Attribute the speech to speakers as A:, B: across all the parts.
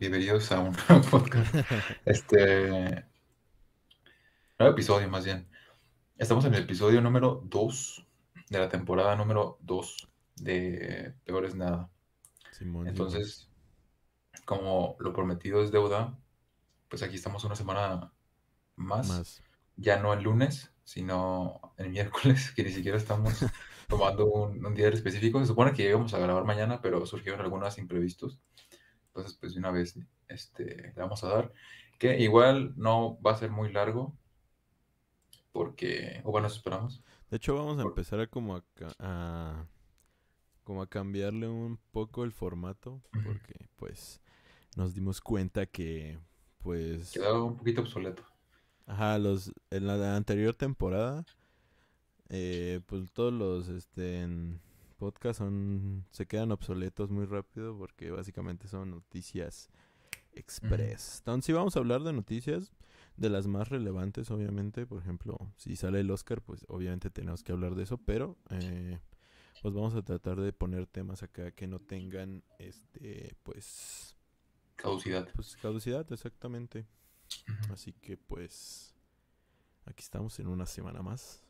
A: Bienvenidos a un nuevo podcast. Este. episodio, más bien. Estamos en el episodio número 2 de la temporada número 2 de Peor Nada. Entonces, como lo prometido es deuda, pues aquí estamos una semana más. Ya no el lunes, sino el miércoles, que ni siquiera estamos tomando un, día específico. Se supone que íbamos a grabar mañana, pero surgieron algunos imprevistos. Entonces, pues de una vez este, le vamos a dar. Que igual no va a ser muy largo. Porque. O bueno, esperamos. De
B: hecho, vamos a empezar a como a, como a cambiarle un poco el formato. Porque, pues, nos dimos cuenta que. Pues. Quedaba un poquito obsoleto. Ajá, los, en la anterior temporada. Eh, pues todos los este, podcast son se quedan obsoletos muy rápido porque básicamente son noticias express. Entonces, si vamos a hablar de noticias de las más relevantes, obviamente. Por ejemplo, si sale el Oscar, pues obviamente tenemos que hablar de eso, pero eh, pues vamos a tratar de poner temas acá que no tengan, este, pues... Caducidad. Pues caducidad, exactamente. Así que pues aquí estamos en una semana más.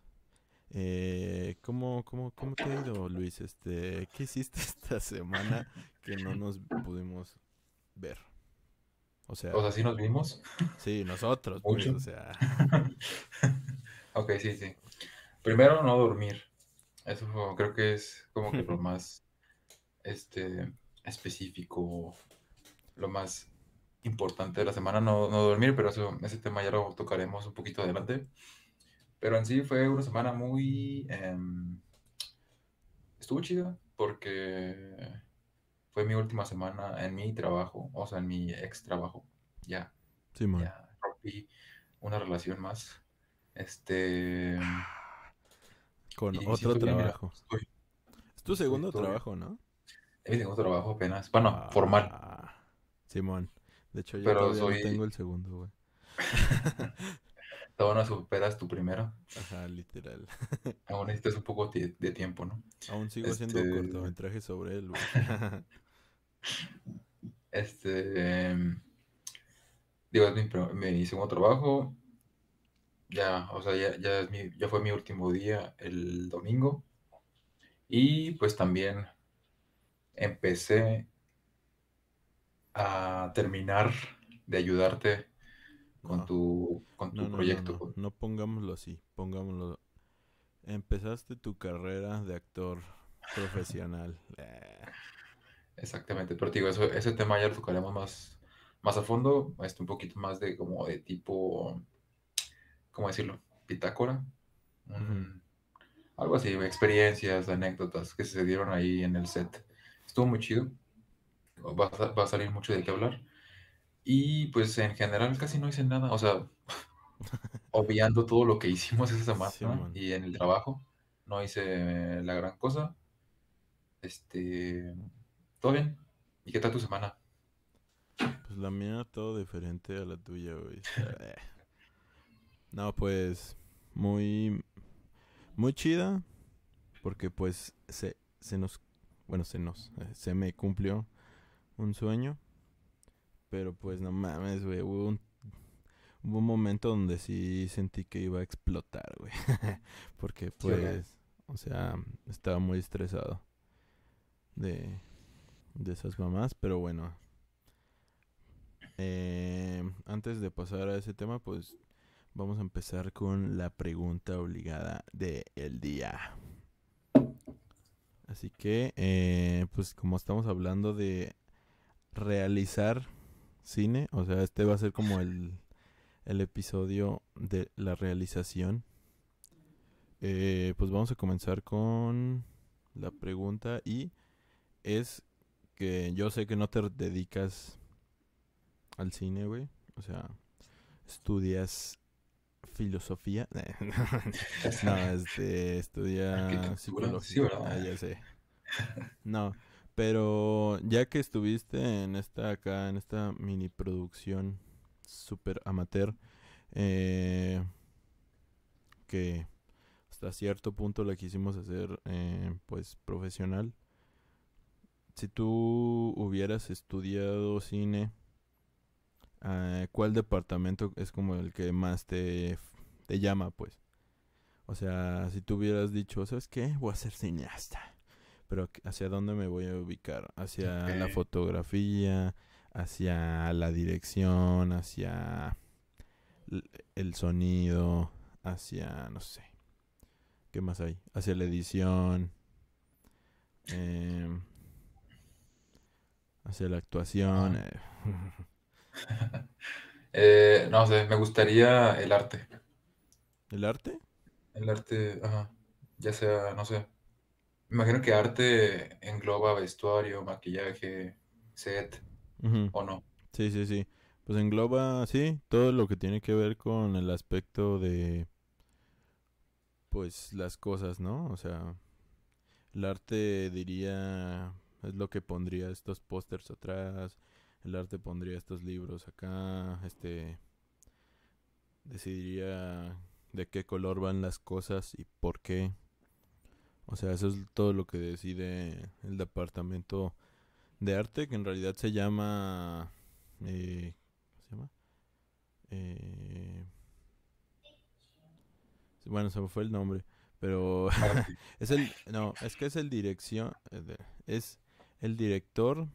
B: Eh, ¿cómo, cómo, cómo te ha ido, Luis? Este, ¿Qué hiciste esta semana que no nos pudimos ver? O sea, o sea, ¿sí nos vimos? Sí,
A: nosotros, pues, o ok, sí, sí. Primero, no dormir. Eso creo que es como que lo más este, específico, lo más importante de la semana, no, no dormir, pero eso, ese tema ya lo tocaremos un poquito adelante. Pero en sí fue una semana muy... Eh, estuvo chida porque fue mi última semana en mi trabajo, o sea, en mi ex trabajo. Ya. Sí, rompí una relación más. Este. Con otro trabajo.
B: es tu segundo trabajo, ¿no? Es mi segundo trabajo apenas. Bueno, ah, formal. Simón. De hecho, yo tengo el segundo, güey.
A: Todavía no superas tu primera. Ajá, literal. Aún necesitas un poco de tiempo, ¿no? Aún sigo haciendo este, cortometrajes sobre él. este. Em, digo, es mi, un segundo trabajo. Ya, o sea, ya, ya, es mi, ya fue mi último día el domingo. Y pues también empecé a terminar de ayudarte con tu, con tu proyecto.
B: Pues. No, pongámoslo así, pongámoslo.
A: Empezaste tu carrera de actor profesional. Ah. Exactamente, pero digo, eso, ese tema ya lo tocaremos más, más a fondo, este, un poquito más de como de tipo, ¿cómo decirlo? Pitácora. Algo así, experiencias, anécdotas que se dieron ahí en el set. Estuvo muy chido. Va va a salir mucho de qué hablar. Y pues en general casi no hice nada, o sea, obviando todo lo que hicimos esa semana y en el trabajo, no hice la gran cosa. Este, todo bien. ¿Y qué tal tu semana?
B: Pues la mía todo diferente a la tuya, güey. Eh. no, pues muy muy chida porque pues se, se nos bueno, se nos eh, se me cumplió un sueño pero pues no mames, güey. Hubo un, momento donde sí sentí que iba a explotar, güey. Porque pues, o sea, estaba muy estresado de, de esas mamás. Pero bueno. Eh, antes de pasar a ese tema, pues vamos a empezar con la pregunta obligada del día. Así que, eh, pues como estamos hablando de realizar cine, o sea, este va a ser como el, episodio de la realización. Eh, pues vamos a comenzar con la pregunta y es que yo sé que no te dedicas al cine, güey. O sea, estudias filosofía. no, este, estudia ah, ya sé. No, pero ya que estuviste en esta acá, en esta mini producción super amateur, eh, que hasta cierto punto la quisimos hacer eh, pues profesional. Si tú hubieras estudiado cine, ah, ¿cuál departamento es como el que más te, llama pues? O sea, si tú hubieras dicho, ¿sabes qué? Voy a ser cineasta pero ¿hacia dónde me voy a ubicar? ¿Hacia la fotografía? ¿Hacia la dirección? ¿Hacia el sonido? ¿Hacia, no sé? ¿Qué más hay? ¿Hacia la edición? Em, ¿Hacia la actuación?
A: Eh, no sé, me gustaría el arte. ¿El arte? El arte, ajá. Ya sea, no sé, Imagino que arte engloba vestuario, maquillaje, set, ¿o no?
B: Sí, sí, sí. Pues engloba, sí, todo lo que tiene que ver con el aspecto de, pues, las cosas, ¿no? O sea, el arte diría, es lo que pondría estos pósters atrás, el arte pondría estos libros acá, este, decidiría de qué color van las cosas y por qué. O sea, eso es todo lo que decide el departamento de arte, que en realidad se llama... Eh, ¿Cómo se llama? Eh, bueno, se me fue el nombre, pero es el... No, es que es el dirección... Eh, es el director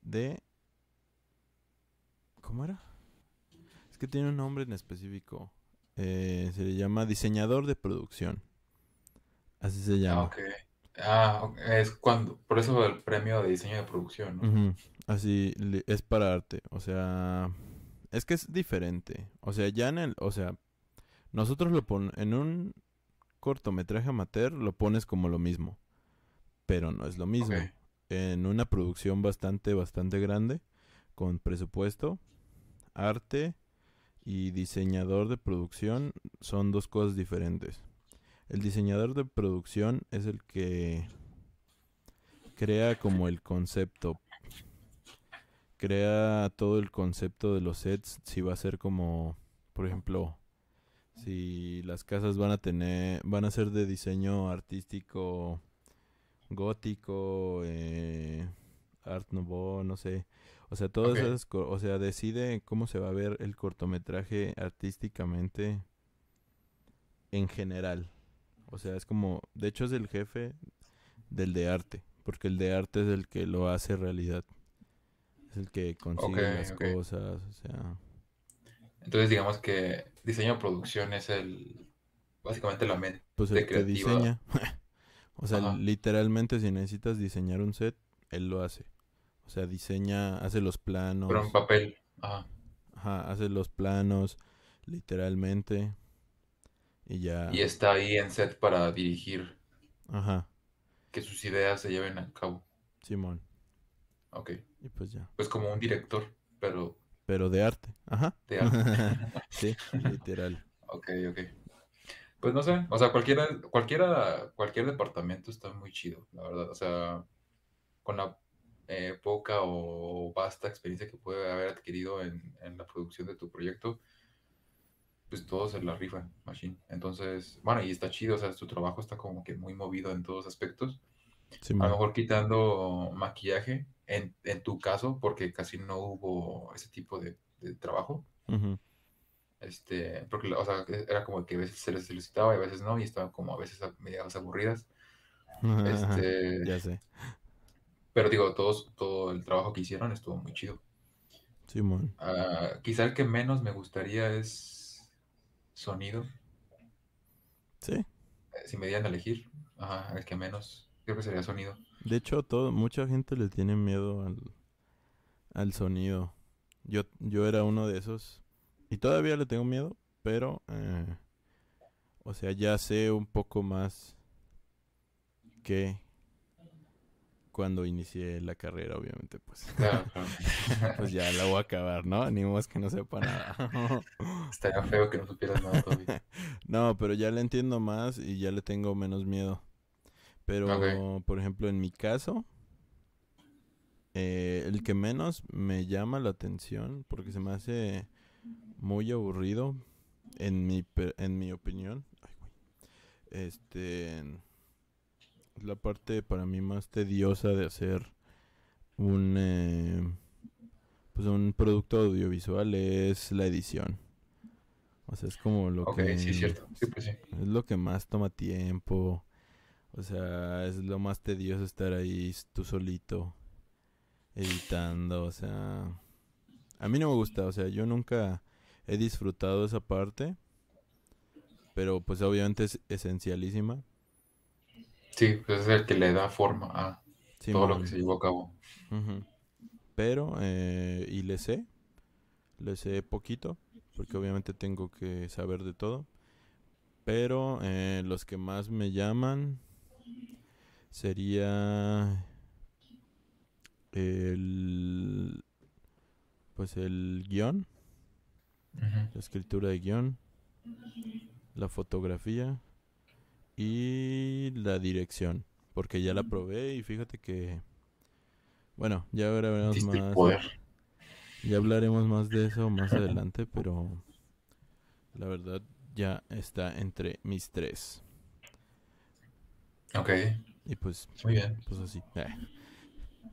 B: de... ¿Cómo era?
A: Es que tiene un nombre en específico.
B: se le llama diseñador de producción. Así se ah, llama. Ah,
A: Ah, es cuando, por eso el premio de diseño de producción, ¿no?
B: Así, es para arte, o sea, es que es diferente, o sea, ya en el, o sea, nosotros lo ponemos en un cortometraje amateur lo pones como lo mismo, pero no es lo mismo. En una producción bastante, bastante grande, con presupuesto, arte y diseñador de producción son dos cosas diferentes. El diseñador de producción es el que crea como el concepto. Crea todo el concepto de los sets. Si va a ser como, por ejemplo, si las casas van a tener, van a ser de diseño artístico, gótico, eh, art nouveau, no sé. O sea, todas o sea, decide cómo se va a ver el cortometraje artísticamente en general. O sea, es como, de hecho es el jefe del de arte, porque el de arte es el que lo hace realidad. Es el que consigue las cosas, o sea.
A: Entonces digamos que diseño producción es el básicamente la mente pues el que diseña. o sea,
B: literalmente si necesitas diseñar un set, él lo hace. O sea, diseña, hace los planos. Pero en papel. Ajá, hace los planos literalmente. Y ya. Y está
A: ahí en set para dirigir. Ajá. Que sus ideas se lleven a cabo. Simón. Ok. Y pues ya. Pues como un director, pero.
B: Pero de arte. Ajá.
A: De arte. sí, literal. Ok, ok. Pues no sé, o sea, cualquiera, cualquiera, cualquier departamento está muy chido, la verdad. O sea, con la eh, poca o vasta experiencia que puede haber adquirido en, en la producción de tu proyecto, pues todos se la rifa Machine. Entonces, bueno, y está chido, o sea, su trabajo está como que muy movido en todos aspectos. a lo mejor quitando maquillaje, en, en, tu caso, porque casi no hubo ese tipo de, trabajo. Este, porque, o sea, era como que a veces se les solicitaba y a veces no, y estaban como a veces medias aburridas. este, ya sé. Pero digo, todos, todo el trabajo que hicieron estuvo muy chido. Simón. Sí, ah, quizá el que menos me gustaría es sonido. Sí. Eh, si me dieran a elegir, el que menos, creo que sería sonido.
B: De hecho, todo, mucha gente le tiene miedo al, al sonido. Yo, yo era uno de esos. Y todavía le tengo miedo, pero... Eh, o sea, ya sé un poco más que cuando inicié la carrera, obviamente, pues. pues ya la voy a acabar, ¿no? Ni más que no sepa nada. Estaría feo que no supieras nada todavía. no, pero ya le entiendo más y ya le tengo menos miedo. Pero, por ejemplo, en mi caso, eh, el que menos me llama la atención, porque se me hace muy aburrido, en mi, en mi opinión, Ay, este la parte para mí más tediosa de hacer un eh, pues un producto audiovisual es la edición. O sea, es como lo que pues es lo que más toma tiempo. O sea, es lo más tedioso estar ahí tú solito editando, o sea, a mí no me gusta, o sea, yo nunca he disfrutado esa parte, pero pues obviamente es esencialísima.
A: Sí, pues, es el que le da forma a todo lo que se llevó a cabo.
B: Pero, eh, y le sé, le sé poquito, porque obviamente tengo que saber de todo. Pero eh, los que más me llaman sería el pues el guión, la escritura de guión, la fotografía, y la dirección. Porque ya la mm. probé y fíjate que. Bueno, ya veremos más. Poder. Ya hablaremos más de eso más adelante, pero la verdad ya está entre mis tres. Ok. Y pues. Muy bien. Pues así. Eh.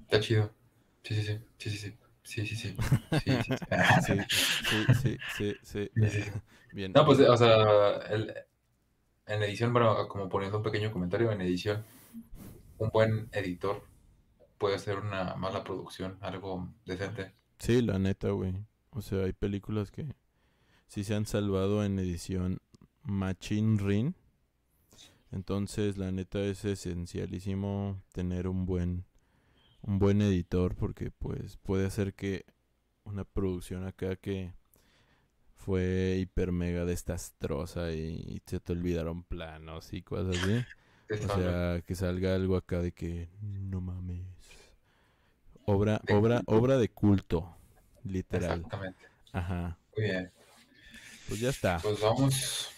A: Está chido. Sí, sí, sí. Sí, sí, sí. Sí, sí, sí. Sí, sí, sí. sí, sí, sí, sí. Bien. No, pues, o sea, el, en edición, bueno, como poniendo un pequeño comentario, en edición, un buen editor puede hacer una mala producción, algo decente.
B: Sí, la neta, güey. O sea, hay películas que sí se han salvado en edición Machine Ring. Entonces, la neta es esencialísimo tener un buen un buen editor porque pues puede hacer que una producción acá que fue hiper mega desastrosa y, se te olvidaron planos y cosas así. o sea, que salga algo acá de que no mames. Obra, obra, obra de culto, literal. Exactamente. Ajá. Muy bien. Pues ya está. Pues vamos.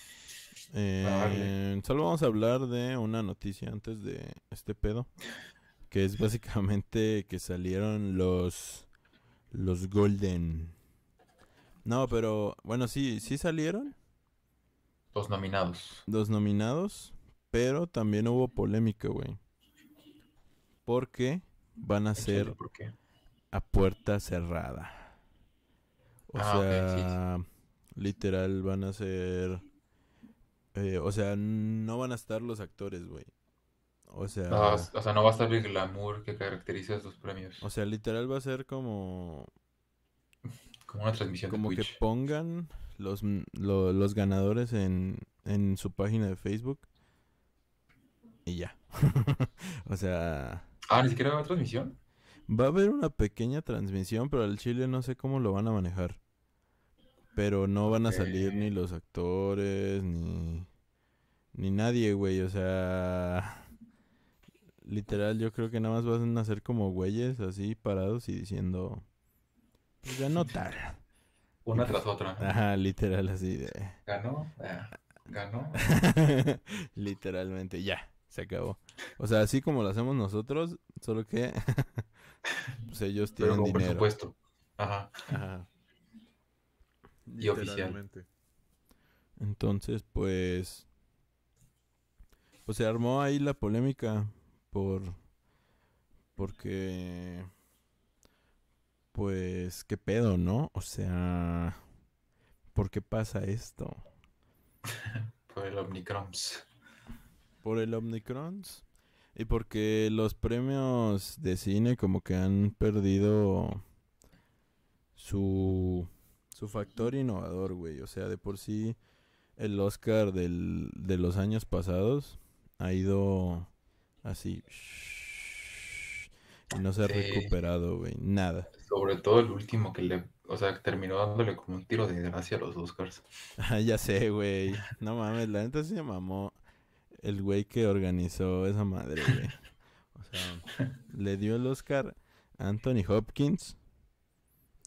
B: Eh, solo vamos a hablar de una noticia antes de este pedo. Que es básicamente que salieron los. Los Golden. No, pero bueno, sí, sí salieron.
A: Dos nominados.
B: Dos nominados, pero también hubo polémica, güey. Porque van a ser a puerta cerrada. O ah, sea, literal van a ser... Eh, o sea, no van a estar
A: los actores, güey.
B: O sea, o sea, no va a estar el
A: glamour que caracteriza estos premios.
B: O sea, literal va a ser como como una transmisión Como que pongan los, los ganadores en, su página de Facebook. Y ya. o sea. Ah, ni siquiera va a haber transmisión. Va a haber una pequeña transmisión, pero al Chile no sé cómo lo van a manejar. Pero no van a salir ni los actores, ni. Ni nadie, güey. O sea. Literal, yo creo que nada más van a ser como güeyes así parados y diciendo de Una tras otra. Ajá, literal así de...
A: Ganó, eh, ganó.
B: Literalmente, ya, se acabó. O sea, así como lo hacemos nosotros, solo que pues, ellos tienen Pero con presupuesto. Ajá. Ajá.
A: Y oficial.
B: Entonces, pues... Pues se armó ahí la polémica por... Porque pues qué pedo, ¿no? O sea, ¿por qué pasa esto? Por el
A: Omnicrons.
B: Por el Omnicrons. Y porque los premios de cine como que han perdido su, factor innovador, güey. O sea, de por sí el Oscar de los años pasados ha ido así. Y no se ha recuperado, güey. Nada. Sobre todo el último que le.
A: O sea, terminó dándole como un tiro de gracia a los Oscars.
B: Ah, ya sé, güey. No mames, la neta se mamó el güey que organizó esa madre, güey. O sea, le dio el Oscar a Anthony Hopkins.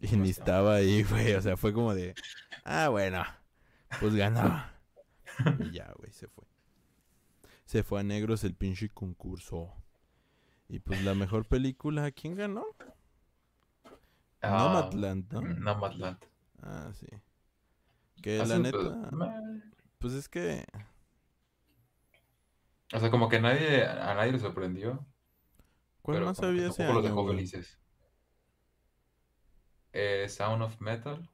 B: Y pues ni estaba ahí, güey. O sea, fue como de. Ah, bueno. Pues ganaba Y ya, güey, se fue. Se fue a negros el pinche concurso. Y pues la mejor película, ¿quién ganó?
A: Uh, Nomadland, ¿no? Nomadland. Ah, sí. Que ah, la neta. Pues, pues es que. O sea, como que nadie, a nadie le sorprendió. ¿Cuál más había ese año? los dejó felices. Eh, Sound of Metal.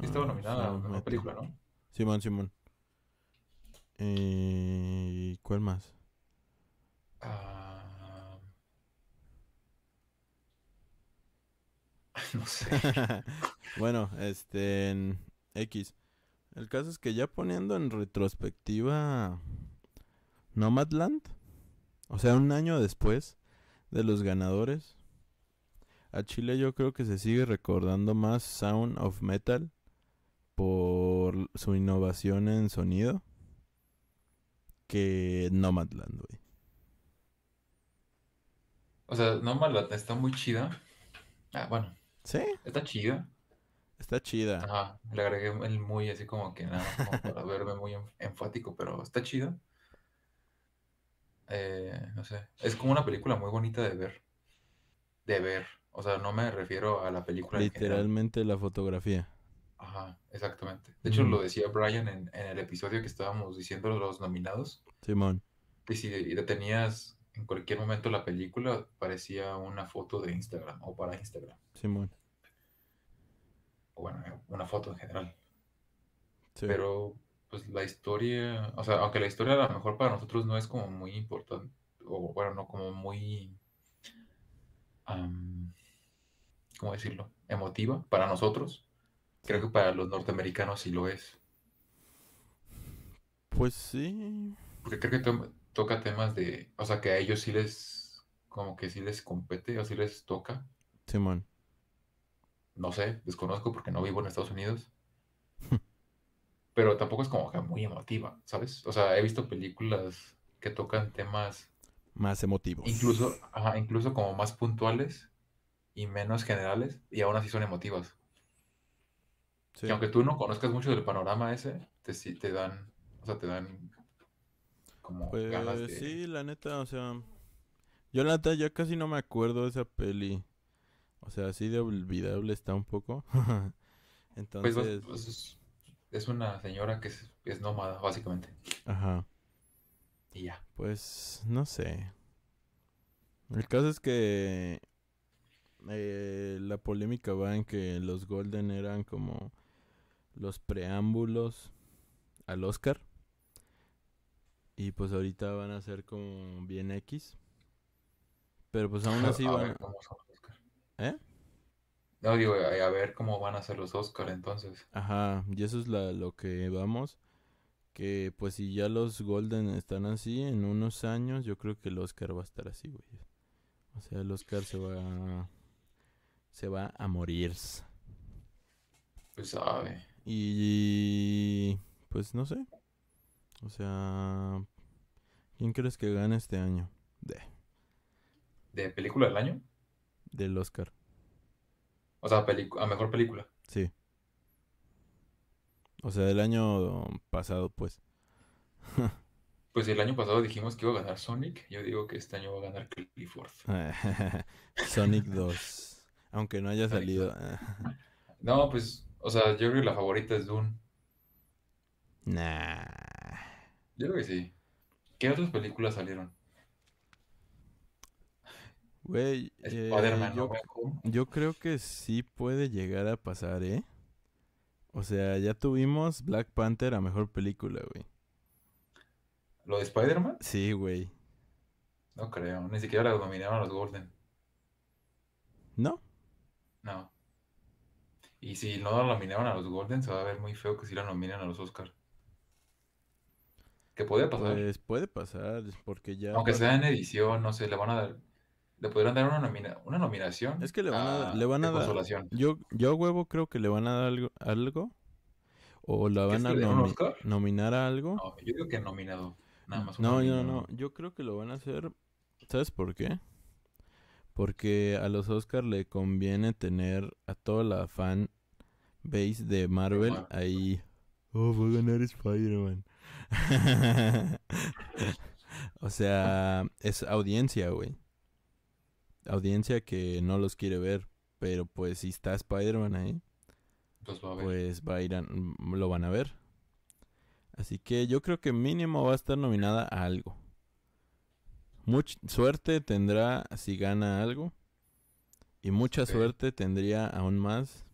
A: Estaba ah, nominada a una película, ¿no?
B: Simón, Simón. ¿Y eh, cuál más? Ah. no sé. bueno, este, X. El caso es que ya poniendo en retrospectiva Nomadland, o sea, un año después de los ganadores, a Chile yo creo que se sigue recordando más Sound of Metal por su innovación en sonido que Nomadland, güey.
A: O sea, Nomadland está muy chida. Ah, bueno, ¿Sí? Está chida. Está chida. Ajá, le agregué el muy así como que nada, para verme muy enfático, pero está chida. Eh, no sé, es como una película muy bonita de ver. De ver. O sea, no me refiero a la película. Literalmente
B: la fotografía.
A: Ajá, exactamente. De hecho, lo decía Brian en, en, el episodio que estábamos diciendo los nominados. Simón. Y si detenías en cualquier momento la película, parecía una foto de Instagram o para Instagram. Simón bueno, una foto en general. Pero pues la historia, o sea, aunque la historia a lo mejor para nosotros no es como muy importante, o bueno, no como muy, um, ¿cómo decirlo? Emotiva para nosotros, creo que para los norteamericanos sí lo es. Pues sí. Porque creo que toca temas de, o sea, que a ellos sí les, como que sí les compete o sí les toca. Simón. No sé, desconozco porque no vivo en Estados Unidos. Pero tampoco es como que muy emotiva, ¿sabes? O sea, he visto películas que tocan temas
B: más emotivos. Incluso,
A: ajá, incluso como más puntuales y menos generales, y aún así son emotivas. Sí. aunque tú no conozcas mucho del panorama ese, te, te dan, o sea, te dan como pues de...
B: Sí, la neta, o sea,
A: yo la neta ya casi no me acuerdo de esa peli.
B: O sea, así de olvidable está un poco. Pues, pues, Entonces...
A: Pues, es una señora que es, nómada, básicamente. Ajá. Y ya.
B: Pues no sé. El caso es que eh, la polémica va en que los Golden eran como los preámbulos al Oscar. Y pues ahorita van a ser como bien X. Pero pues aún así van... ¿Eh? No,
A: digo, a ver cómo van a ser los Oscar entonces.
B: Ajá, y eso es lo que vamos. Que pues si ya los Golden están así, en unos años yo creo que el Oscar va a estar así, güey. O sea, el Oscar se va... Se va a morir. Pues sabe. Y... Pues no sé. O sea... ¿Quién crees que gane este año? De.
A: ¿De película del año?
B: Del Oscar.
A: O sea, a mejor película.
B: Sí. O sea, del año pasado, pues. pues el año pasado
A: dijimos que iba a ganar Sonic. Yo digo que este año va a ganar Clifford.
B: Sonic 2. Aunque no haya salido.
A: no, pues, o sea, yo creo que la favorita es Dune. Nah. Yo creo que sí. ¿Qué otras películas salieron? Güey, eh,
B: yo, creo que sí puede llegar a pasar, ¿eh? O sea, ya tuvimos Black Panther a mejor película, güey.
A: ¿Lo de Spider-Man?
B: Sí, güey.
A: No creo, ni siquiera la dominaron a los Golden. ¿No? No. Y si no la nominaron a los Golden, se va a ver muy feo que si la nominan a los Oscar. ¿Qué puede pasar. Pues
B: puede pasar,
A: porque ya. Aunque sea en edición, no sé, le van a dar le podrían dar una, una nominación. Es que le van a, dar.
B: Yo, yo, huevo, creo que le van a dar algo. algo o la van a nominar a algo.
A: yo creo que nominado. Nada más. No, no, no. Yo creo que lo van a hacer.
B: ¿Sabes por qué? Porque a los Oscars le conviene tener a toda la fan base de Marvel ahí. Oh, voy a ganar Spider-Man. o sea, es audiencia, güey audiencia que no los quiere ver, pero pues si está Spider-Man ahí, pues va a, mm, lo van a ver. Así que yo creo que mínimo va a estar nominada a algo. Mucha suerte tendrá si gana algo. Y mucha suerte tendría aún más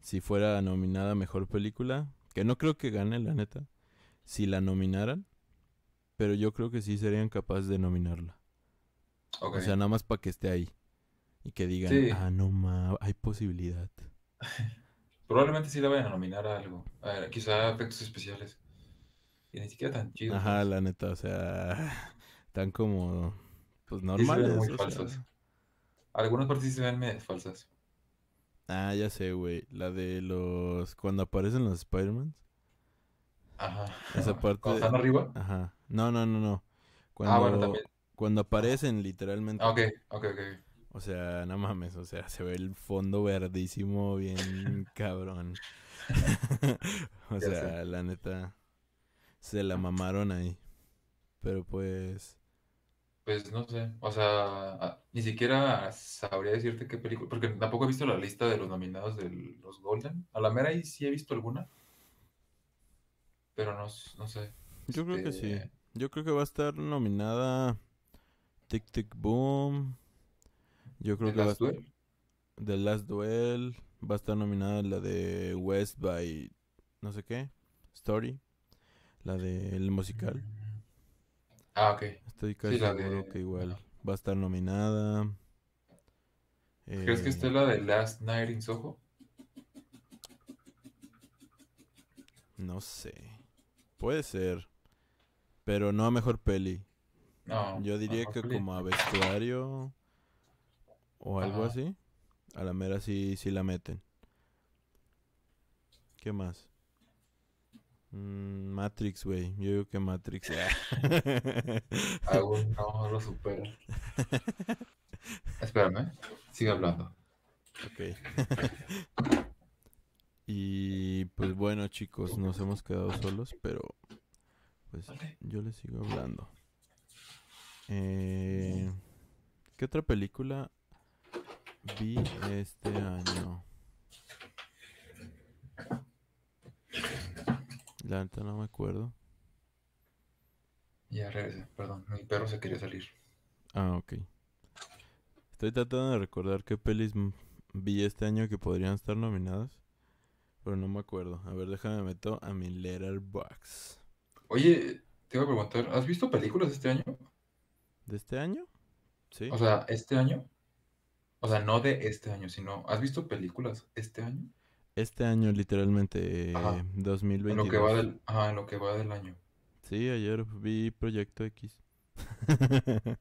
B: si fuera nominada mejor película. Que no creo que gane, la neta. Si la nominaran. Pero yo creo que sí serían capaces de nominarla. O sea, nada más para que esté ahí. Y que digan, ah, no ma, hay posibilidad.
A: Probablemente sí la vayan a nominar a algo. A ver, quizá efectos especiales. Y ni siquiera tan chido Ajá,
B: pues. la neta, o sea, tan como, pues normales.
A: Algunas partes sí se ven medio falsas.
B: Ah, ya sé, güey. La de los. Cuando aparecen los Spider-Man.
A: Ajá. Esa parte. están arriba? Ajá.
B: No, no, no, no. Ah, bueno, también. Cuando aparecen, literalmente. Ah, ok,
A: ok, ok. O
B: sea, no mames, o sea, se ve el fondo verdísimo bien cabrón. o sea, la neta, se la mamaron ahí.
A: Pero pues... Pues no sé, o sea, ni siquiera sabría decirte qué película, porque tampoco he visto la lista de los nominados de los Golden. A la mera ahí sí he visto alguna, pero no, sé. Yo creo que sí. Este
B: Yo creo que va a estar nominada Tic Tic Boom. Yo creo que va a The Last Duel. Va a estar nominada la de West by. No sé qué. Story. La del musical.
A: Ah, ok. Estoy casi seguro que
B: igual va a estar nominada. ¿Crees que eh, está la de
A: Last Night in Soho?
B: No sé. Puede ser. Pero no a mejor peli. Yo diría que como a vestuario o algo así. A la mera sí, sí la meten. ¿Qué más? Mm, Matrix, güey. Yo digo que Matrix.
A: Aún ah. ah, no lo supera. Espérame, sigue hablando.
B: Ok. y pues bueno, chicos, nos hemos quedado solos, pero pues yo les sigo hablando. Eh, ¿Qué otra película vi este año? La alta no me acuerdo.
A: Ya regresé, perdón, mi perro se quería salir. Ah, ok. Estoy tratando
B: de recordar qué pelis vi este año que podrían estar nominadas. Pero no me acuerdo. A ver, déjame meto a mi letterbox. Oye, te iba a preguntar, ¿has
A: visto películas este año? ¿De este año? Sí. O sea, este año. O sea, no de este año, sino. ¿Has visto películas este año?
B: Este año, literalmente, 2021. Eh, en lo, que va del, ajá,
A: en lo que va del año. Sí, ayer vi Proyecto X.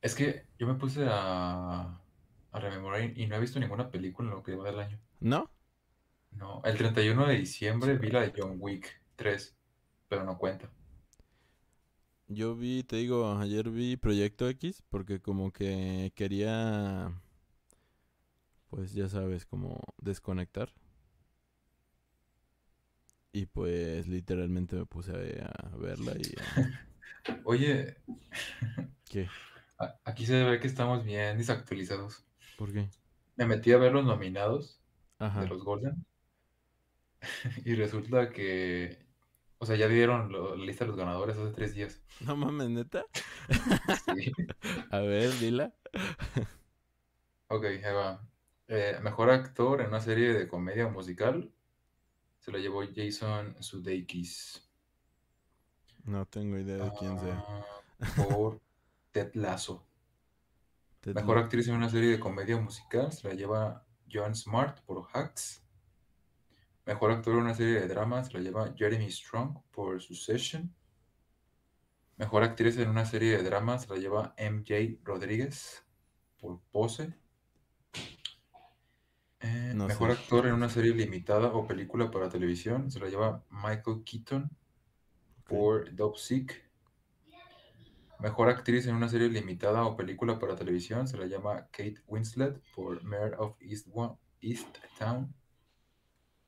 A: es que yo me puse a, a rememorar y no he visto ninguna película en lo que va del año. ¿No? No, el 31 de diciembre vi la de John Wick 3, pero no cuenta.
B: Yo vi, te digo, ayer vi Proyecto X porque como que quería, pues ya sabes, como desconectar. Y pues literalmente me puse a, verla y...
A: Oye, ¿qué? Aquí se ve que estamos bien desactualizados. ¿Por qué? Me metí a ver los nominados de los Golden y resulta que o sea, ya dieron la lista de los ganadores hace tres días.
B: No mames, neta.
A: A ver, dila. ok, Eva. Eh, mejor actor en una serie de comedia musical se la llevó Jason Sudeikis. No tengo idea de quién sea. Ah, por Ted Lasso. mejor actriz en una serie de comedia musical se la lleva John Smart por Hacks. Mejor actor en una serie de dramas la lleva Jeremy Strong por Succession. Mejor actriz en una serie de dramas la lleva MJ Rodríguez por Pose. Eh, mejor actor en una serie limitada o película para televisión se la lleva Michael Keaton por Dope Mejor actriz en una serie limitada o película para televisión se la llama Kate Winslet por Mayor of East, East Town.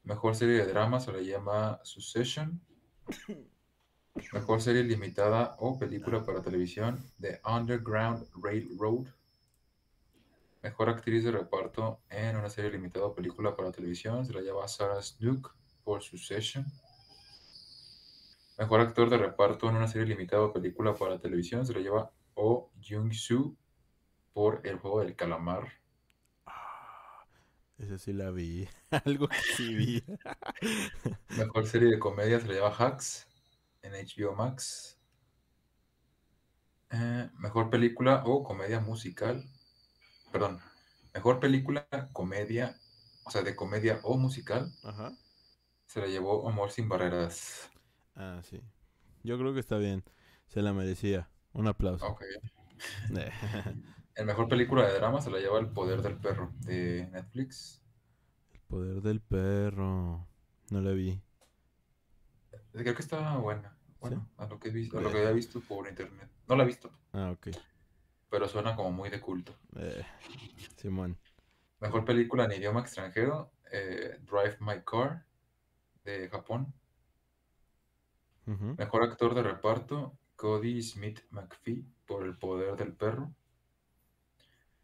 A: Mejor serie de drama se la llama Succession. Mejor serie limitada o película para televisión, The Underground Railroad. Mejor actriz de reparto en una serie limitada o película para televisión, se la lleva Sarah Snook por Succession. Mejor actor de reparto en una serie limitada o película para televisión, se la lleva Oh Jung-soo por El Juego del Calamar si la vi. Algo Mejor serie de comedia se la lleva Hacks en HBO Max. Eh, mejor película o comedia musical. Perdón. Mejor película, comedia, o sea, de comedia o musical. Se la llevó Amor sin barreras. Ah, sí. Yo creo que está
B: bien. Se la merecía. Un aplauso. El mejor película de drama
A: se la lleva El Poder del Perro de Netflix.
B: El Poder del Perro. No la vi.
A: Eh, creo que está buena. Bueno, a, lo que he visto, había visto por internet.
B: No la he visto. Ah, ok. Pero suena como muy de culto. Eh, Simón. Mejor
A: película en idioma extranjero. Eh, Drive My Car de Japón. Mejor actor de reparto. Cody Smith McPhee por El Poder del Perro.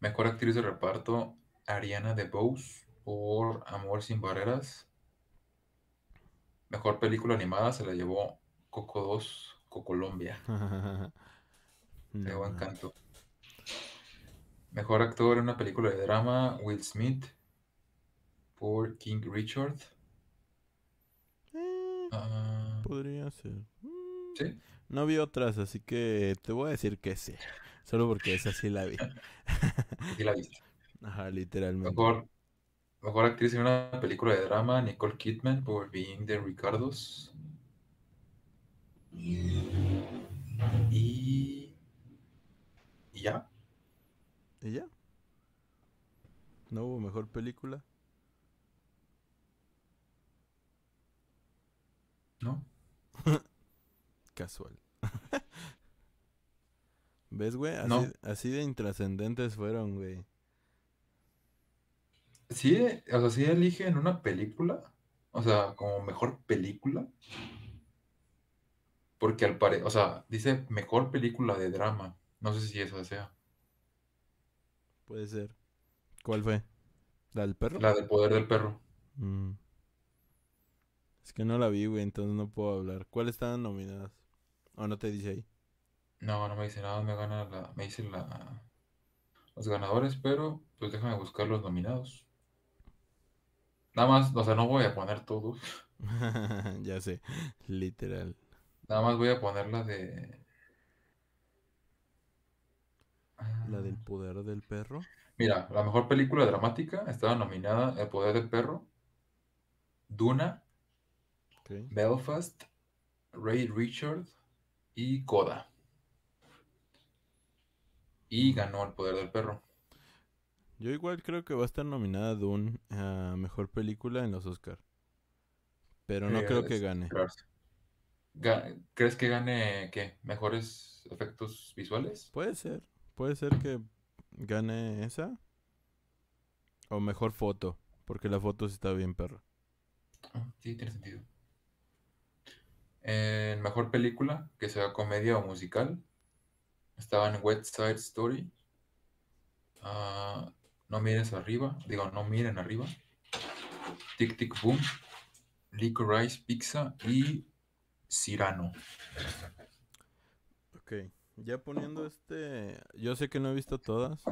A: Mejor actriz de reparto, Ariana DeBose por Amor sin Barreras. Mejor película animada se la llevó Coco 2, Cocolombia. Colombia. Me buen Mejor actor en una película de drama, Will Smith por King Richard. Eh, ah. podría ser.
B: Mm. ¿Sí? No vi otras, así que te voy a decir que sí. Solo porque es así la vi.
A: la Ajá, literalmente. Mejor, mejor actriz en una película de drama, Nicole Kidman, por Being the Ricardos. Y... ya? ¿Y ya?
B: ¿No hubo mejor película? ¿No? Casual. ¿Ves, güey? Así, de intrascendentes fueron,
A: güey. Sí, o sea, sí eligen una película, o sea, como mejor película. Porque al parecer, o sea, dice mejor película de drama. No sé si esa sea. Puede ser. ¿Cuál fue? ¿La del perro? La del poder del perro.
B: Mm. Es que no la vi, güey, entonces no puedo hablar. ¿Cuál estaban nominadas? ¿O no
A: te dice ahí? No, no me dice nada, me gana me dice los ganadores, pero pues déjame buscar los nominados. Nada más, o sea, no voy a poner todos. ya sé, literal. Nada más voy a poner la de. La del ah. poder del perro. Mira, la mejor película dramática estaba nominada El poder del perro, Duna, Belfast, Ray Richard y Coda y ganó El Poder del Perro.
B: Yo igual creo que va a estar nominada Dune a Mejor Película en los Oscar.
A: Pero no eh, creo que gane. ¿Crees que gane qué? ¿Mejores efectos visuales? Puede ser.
B: Puede ser que gane esa. O mejor foto. Porque la foto sí está bien perro
A: ah, sí, tiene sentido. En eh, mejor película, que sea comedia o musical, estaba en Side Story. Ah, no mires arriba. Digo, no miren arriba. Tic Tic Boom. Rice Pizza y Cirano.
B: Ok. Ya poniendo este. Yo sé que no he visto todas.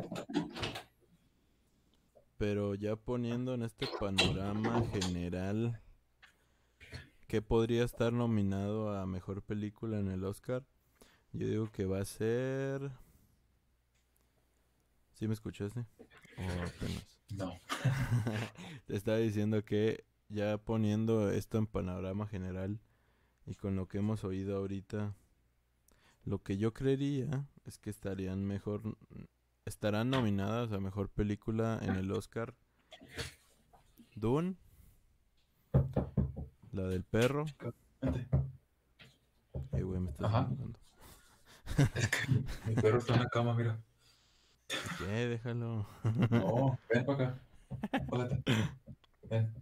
B: Pero ya poniendo en este panorama general. ¿Qué podría estar nominado a mejor película en el Oscar? Yo digo que va a ser. ¿Sí me escuchaste? No. Te estaba diciendo que ya poniendo esto en panorama general y con lo que hemos oído ahorita, lo que yo creería es que estarían mejor. Estarán nominadas a mejor película en el Oscar Dune, la del perro. Eh, güey, me estás
A: mi perro está en la cama, mira. ¿Qué? Déjalo. No, ven para acá. Ven.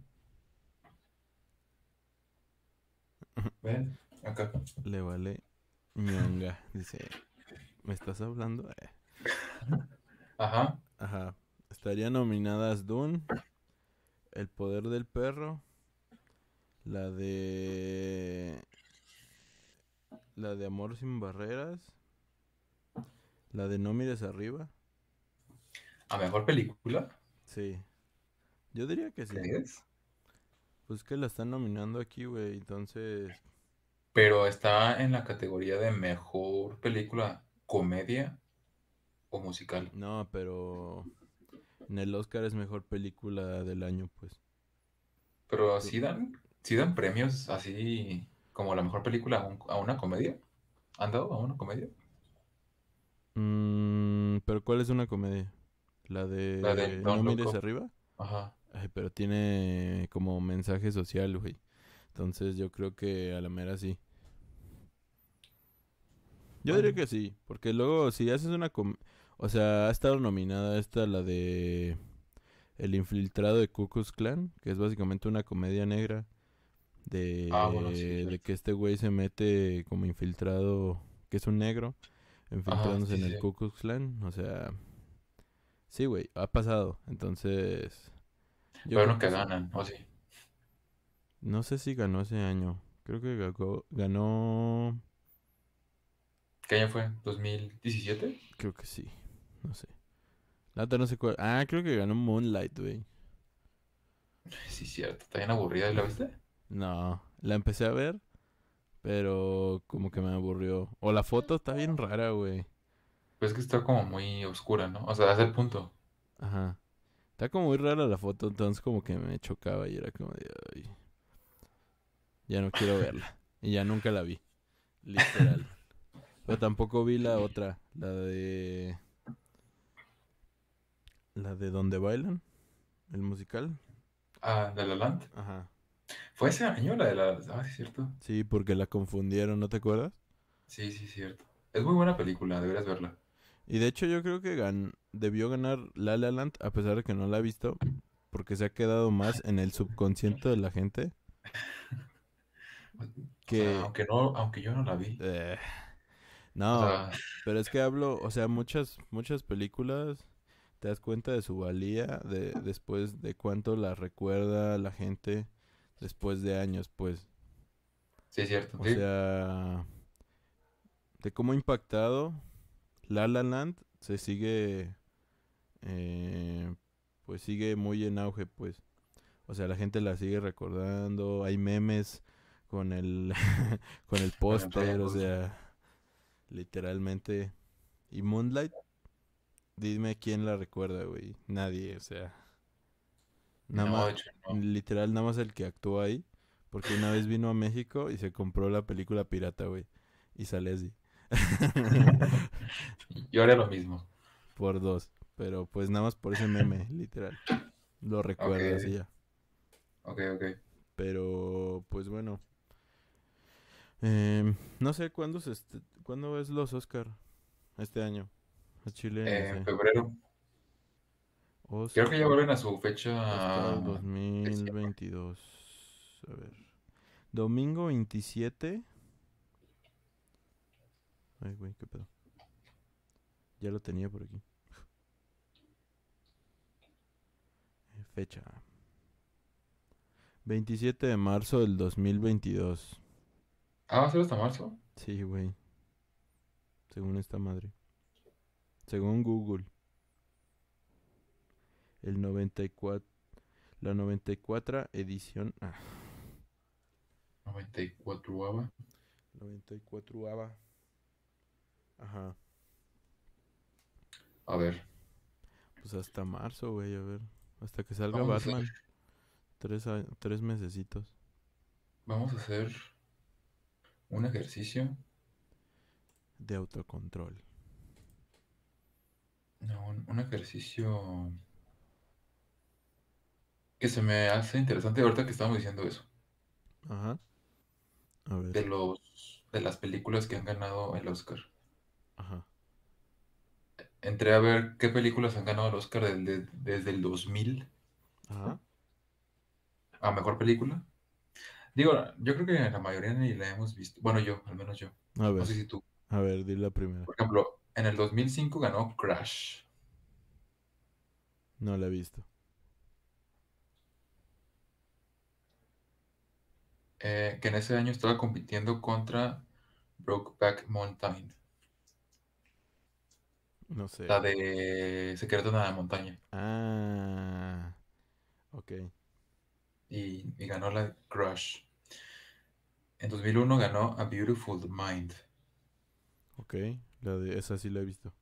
A: Ven,
B: acá. Le vale ñonga. Dice, ¿me estás hablando? Eh. Ajá. Ajá. estaría nominadas Dune, El Poder del Perro, la de la de Amor sin Barreras, la de No Mires Arriba. ¿A mejor película? Sí. Yo diría que sí. Pues que la están
A: nominando aquí, güey, entonces. Pero está en la categoría de mejor película comedia o musical. No, pero en el Oscar es mejor película del año, pues. Pero así dan, sí dan premios así como la mejor película a, una comedia? ¿Han dado a una comedia?
B: Mm, ¿Pero cuál es una comedia? ¿La de, No mires arriba? Ajá. pero tiene como mensaje social, güey. Entonces yo creo que a la mera sí. Yo diría que sí, porque luego si haces una... comedia... o sea, ha estado nominada esta, la de... El infiltrado de cuckoo's Clan. que es básicamente una comedia negra de, ah, que este güey se mete como infiltrado, que es un negro, infiltrándose en el Ku Klux Klan, o sea, sí, güey, ha pasado, entonces... Yo que, ganan, ¿o sí? No sé si ganó ese año, creo que ganó...
A: ¿Qué año fue? ¿2017?
B: Creo que sí, no sé. no Ah, creo que ganó Moonlight, güey. Sí, cierto. Está bien aburrida, ¿la viste? No, la empecé a ver, pero como que me aburrió. O la foto está bien rara, güey. Pues que está como muy oscura, ¿no? O sea, es el punto. Ajá. Está como muy rara la foto, entonces como que me chocaba y era como de, ya no quiero verla. y ya nunca la vi, literal. Pero tampoco vi la otra, la de... La de donde bailan, el musical.
A: Ah, de La Land. Ajá. Fue ese año la de la. Ah, sí, cierto.
B: Sí, porque la confundieron, ¿no te acuerdas?
A: Sí, sí, cierto.
B: Es muy buena película, deberías verla. Y de hecho, yo creo que debió ganar La La Land, a pesar de que no la ha visto, porque se ha quedado más en el subconsciente de la gente. que... aunque, no, aunque yo no la vi. Eh, no, pero es que hablo, o sea, muchas, muchas películas te das cuenta de su valía de, después de cuánto la recuerda la gente después de años, pues. Sí, es cierto. O sea, de cómo ha impactado La La Land se sigue, eh, pues sigue muy en auge, pues. O sea, la gente la sigue recordando, hay memes con el, con el póster, o sea, literalmente. Y Moonlight, dime quién la recuerda, güey. Nadie, o sea. Nada más, literal, nada más el que actuó ahí. Porque una vez vino a México y se compró la película pirata, güey. Y sale así. Yo haré lo mismo. Por dos. Pero pues nada más por ese meme, literal. Lo recuerdo así ya. Ok, ok. Pero pues bueno. Em, no sé cuándo se es los Oscar este año. A Chile. En eh, febrero. Creo que ya vuelven a su fecha. 2022. A ver. Domingo 27. Ay, güey, qué pedo. Ya lo tenía por aquí. Eh, fecha. 27 de marzo del 2022. Ah, ¿va a ser hasta marzo? Sí, güey. Según esta madre. Según Google el 94, la 94 edición. Ah. 94 ABA. 94 ABA. Ajá. A ver. Pues hasta marzo, güey, a ver. Hasta que salga Batman. Tres, tres mesecitos.
A: Vamos a hacer un ejercicio. De autocontrol. No, un ejercicio que se me hace interesante ahorita que estamos diciendo eso. Ajá. A ver. De los de las películas que han ganado el Oscar. Ajá. Entré a ver qué películas han ganado el Oscar desde, desde el 2000. Ajá. A mejor película. Digo, yo creo que la mayoría ni la hemos visto. Bueno, yo, al menos yo. A ver. No sé si tú. A ver, di la primera. Por ejemplo, en el 2005 ganó Crash. No la he visto. Eh, que en ese año estaba compitiendo contra Brokeback Mountain. No sé. La de Secreto de la Montaña. Ah. Ok. Y, ganó la Crush. En 2001 ganó A Beautiful Mind. Ok, la de esa sí la he visto.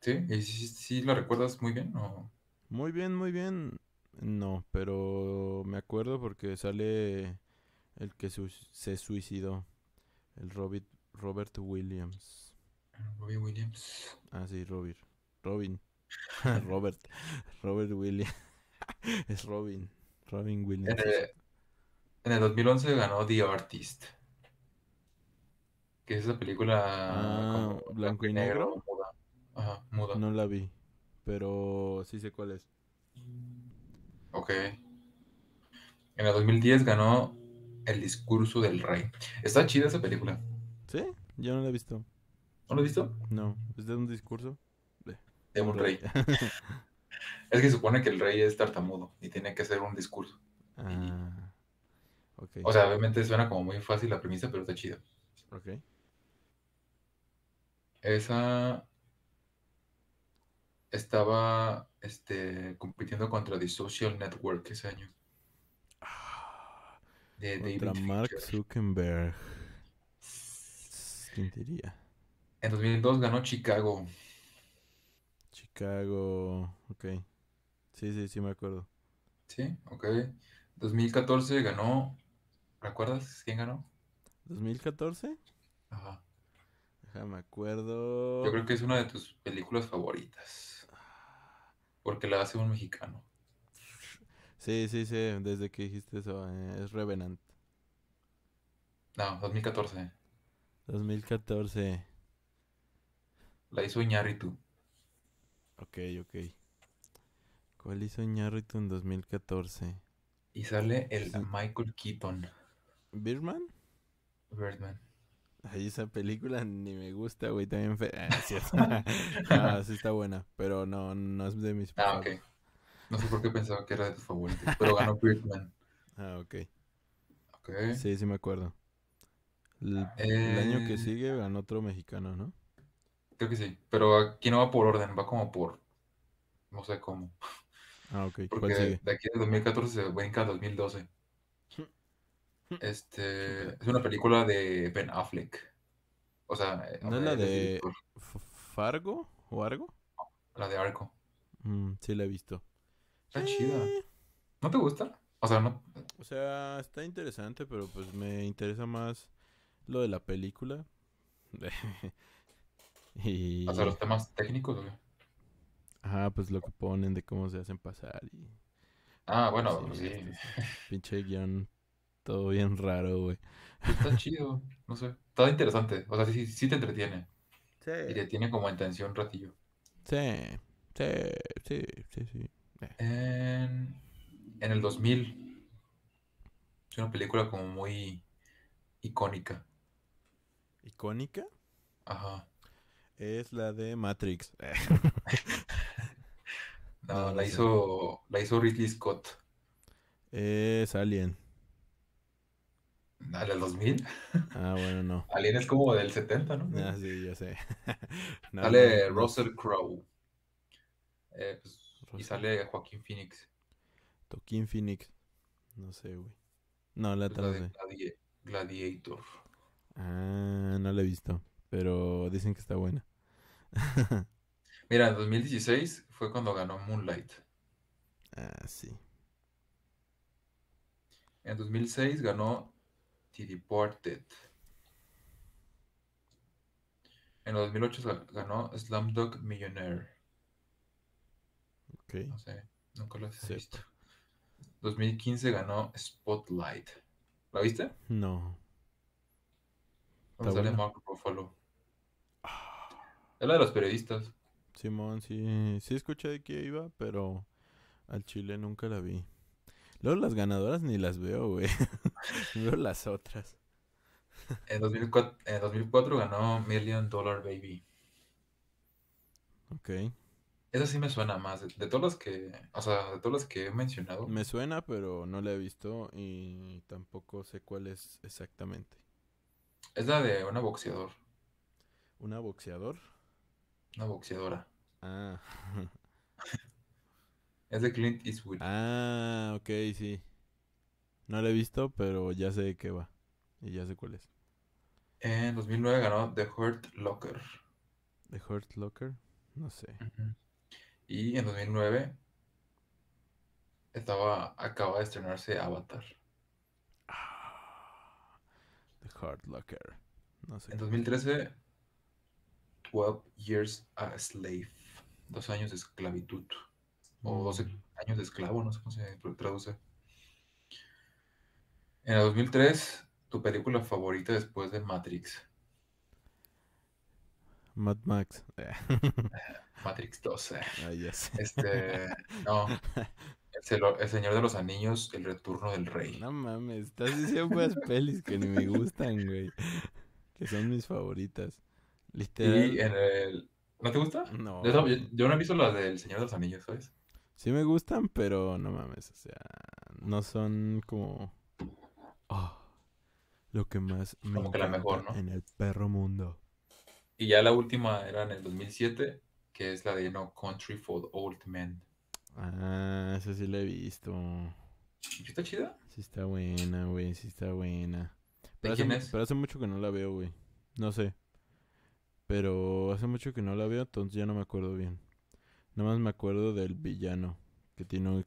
A: ¿Sí? ¿Y si, si la recuerdas muy bien o...?
B: Muy bien, muy bien. No, pero me acuerdo porque sale el que se suicidó, el Robert, Robert Williams.
A: Robin Williams.
B: Ah, sí, Robert. Robin. Robert.
A: Robert Williams. es Robin. Robin Williams. En el, 2011 ganó The Artist. Que es esa película. Ah, blanco y negro. Ajá, muda. No la vi. Pero sí sé cuál es. Ok. En el 2010 ganó el discurso del rey. Está chida esa película.
B: ¿Sí? Yo no la he visto. ¿No la he visto? No. ¿Es de un discurso?
A: De, un rey. es que supone que el rey es tartamudo y tiene que hacer un discurso.
B: Ah.
A: O sea, obviamente suena como muy fácil la premisa, pero está chida. Ok. Esa estaba este, compitiendo contra The Social Network ese año de David Contra Mark
B: Zuckerberg. ¿Quién
A: En 2002 ganó Chicago. Chicago, ok. Sí, sí, sí, me acuerdo. Sí, ok. 2014 ganó. ¿Recuerdas quién ganó? ¿2014? Ajá.
B: Ajá, me acuerdo. Yo creo que es una
A: de tus películas favoritas. Porque la hace un mexicano.
B: Sí, sí, sí, desde que dijiste eso, eh, es Revenant.
A: No, 2014.
B: 2014.
A: La hizo tú Ok, ok.
B: ¿Cuál hizo Iñárritu en 2014? Y sale el pues Michael Keaton. ¿Birdman? Birdman. ahí esa película ni me gusta, güey. También. Fe... Ah, sí, está... buena, pero no, no es de mis. Ah, ok. No sé por qué pensaba que era de tus favoritos, pero ganó Birdman. Ah, ok.
A: Sí, sí me acuerdo. El, año que eh,
B: sigue ganó otro mexicano,
A: ¿no? Creo que sí, pero aquí no va por orden, va como por... No sé cómo. Ah, ok. de aquí de 2014 se brinca 2012. Este es una película de Ben Affleck. O sea, eh, ¿no es eh, la de Fargo o mm, Argo? la de Argo. sí,
B: la he visto. Está chida.
A: ¿No te gusta? O sea, no.
B: O sea, está interesante, pero pues me interesa más lo de la película. y... O sea, los temas técnicos, güey. Ajá, pues lo que ponen de cómo se hacen pasar y... Ah, bueno, pues, sí. Pinche guión
A: todo bien raro, güey. Está chido,
B: no sé. Está interesante. O sea, sí, sí te
A: entretiene. Sí. Y te tiene como intención ratillo.
B: Sí, sí, sí, sí, sí.
A: Eh. En, el 2000. Es una película como muy icónica. ¿Icónica?
B: Ajá. Es la de Matrix. no, la hizo, la hizo Ridley Scott. Es Alien.
A: el 2000? Ah, bueno, no. Alien es como del 70, ¿no? Ah, sí, ya sé. Dale Russell Crowe. Eh, pues, y sale Joaquín Phoenix.
B: Joaquín Phoenix. No sé, güey. No, la traje
A: Gladiator.
B: Ah, no la he visto. Pero dicen que está buena.
A: Mira, en 2016 fue cuando ganó Moonlight. Ah, sí. En 2006 ganó The Deported. En 2008 ganó Slumdog Millionaire. No sé, nunca lo he visto. 2015 ganó Spotlight. ¿La viste? No. ¿Dónde Es la de los periodistas.
B: Simón, sí, sí escuché de qué iba, pero al Chile nunca la vi. Luego las ganadoras ni las veo, güey.
A: veo las otras. en, 2004, en 2004 ganó Million Dollar Baby. Ok. Esa sí me suena más. De, todos los que. O sea, de que he mencionado. Me
B: suena, pero no la he visto y tampoco sé cuál es exactamente.
A: Es la de una
B: boxeador. ¿Una boxeador? Una boxeadora. Ah. es de Clint Eastwood. Ah, ok, sí. No la he visto, pero ya sé de qué va. Y ya sé cuál es. En 2009 ganó The Hurt Locker. ¿The Hurt Locker? No sé. Y en 2009
A: estaba, acaba de estrenarse Avatar. Ah, the Hard Locker. en 2013, 12 Years a Slave. Dos años de esclavitud. O 12 mm. años de esclavo, no sé cómo se traduce. En el 2003, tu película favorita después de Matrix.
B: Mad Max.
A: Matrix 12 eh. ah, Este, no. El, Señor de los Anillos, El Retorno del Rey. No mames, estás
B: diciendo unas pelis que ni me gustan, güey. Que son mis favoritas. Y en el... ¿No te gusta? No. Yo, no he visto las del Señor de los Anillos, ¿sabes? Sí me gustan, pero no mames, o sea, no son como... Oh, lo que más me como que la mejor, ¿no? en el perro mundo.
A: Y ya la última era en el 2007, que es la de No Country for Old Men.
B: Ah, esa sí la he visto. ¿Está chida? Sí está buena, güey, sí está buena. Pero, hace, mucho que no la veo, güey. No sé. Pero hace mucho que no la veo, entonces ya no me acuerdo bien. Nada más me acuerdo del villano que tiene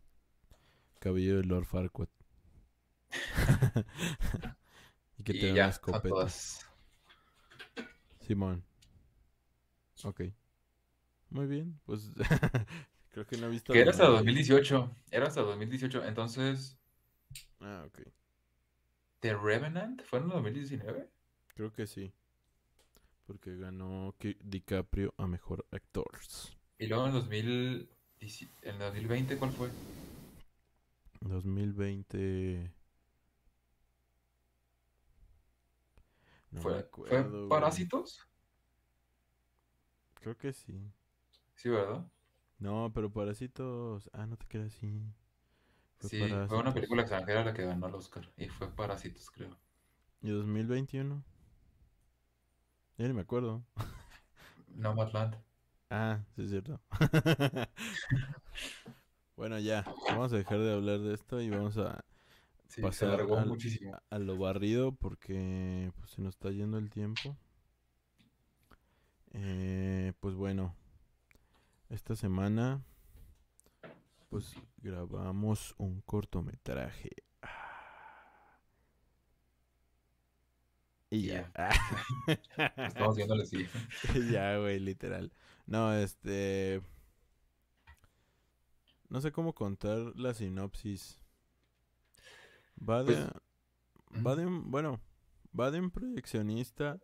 B: cabello de Lord Farquaad. y que y tiene ya, Simón. Ok. Muy bien, pues
A: creo que no he visto... Que era hasta 2018, era hasta 2018, entonces... Ah, ok. ¿The Revenant fue en 2019? Creo que sí. Porque
B: ganó DiCaprio a Mejor Actors
A: Y luego en ¿En 2020 cuál fue?
B: 2020...
A: No fue, me ¿Fue Parásitos?
B: Creo que sí. Sí, ¿verdad? No, pero Parásitos. Ah, no te creas así. Fue sí, una película extranjera la que
A: ganó el Oscar. Y fue Parásitos, creo.
B: ¿Y 2021? Ya ni me acuerdo. no, Matland. Ah, sí, es cierto. bueno, ya. Vamos a dejar de hablar de esto y vamos a pasar a lo barrido porque pues, se nos está yendo el tiempo. Eh, pues bueno, esta semana pues grabamos un cortometraje. Y ya. Estamos ya, güey, literal. No, este... No sé cómo contar la sinopsis. Va pues, Va Bueno, va de un proyeccionista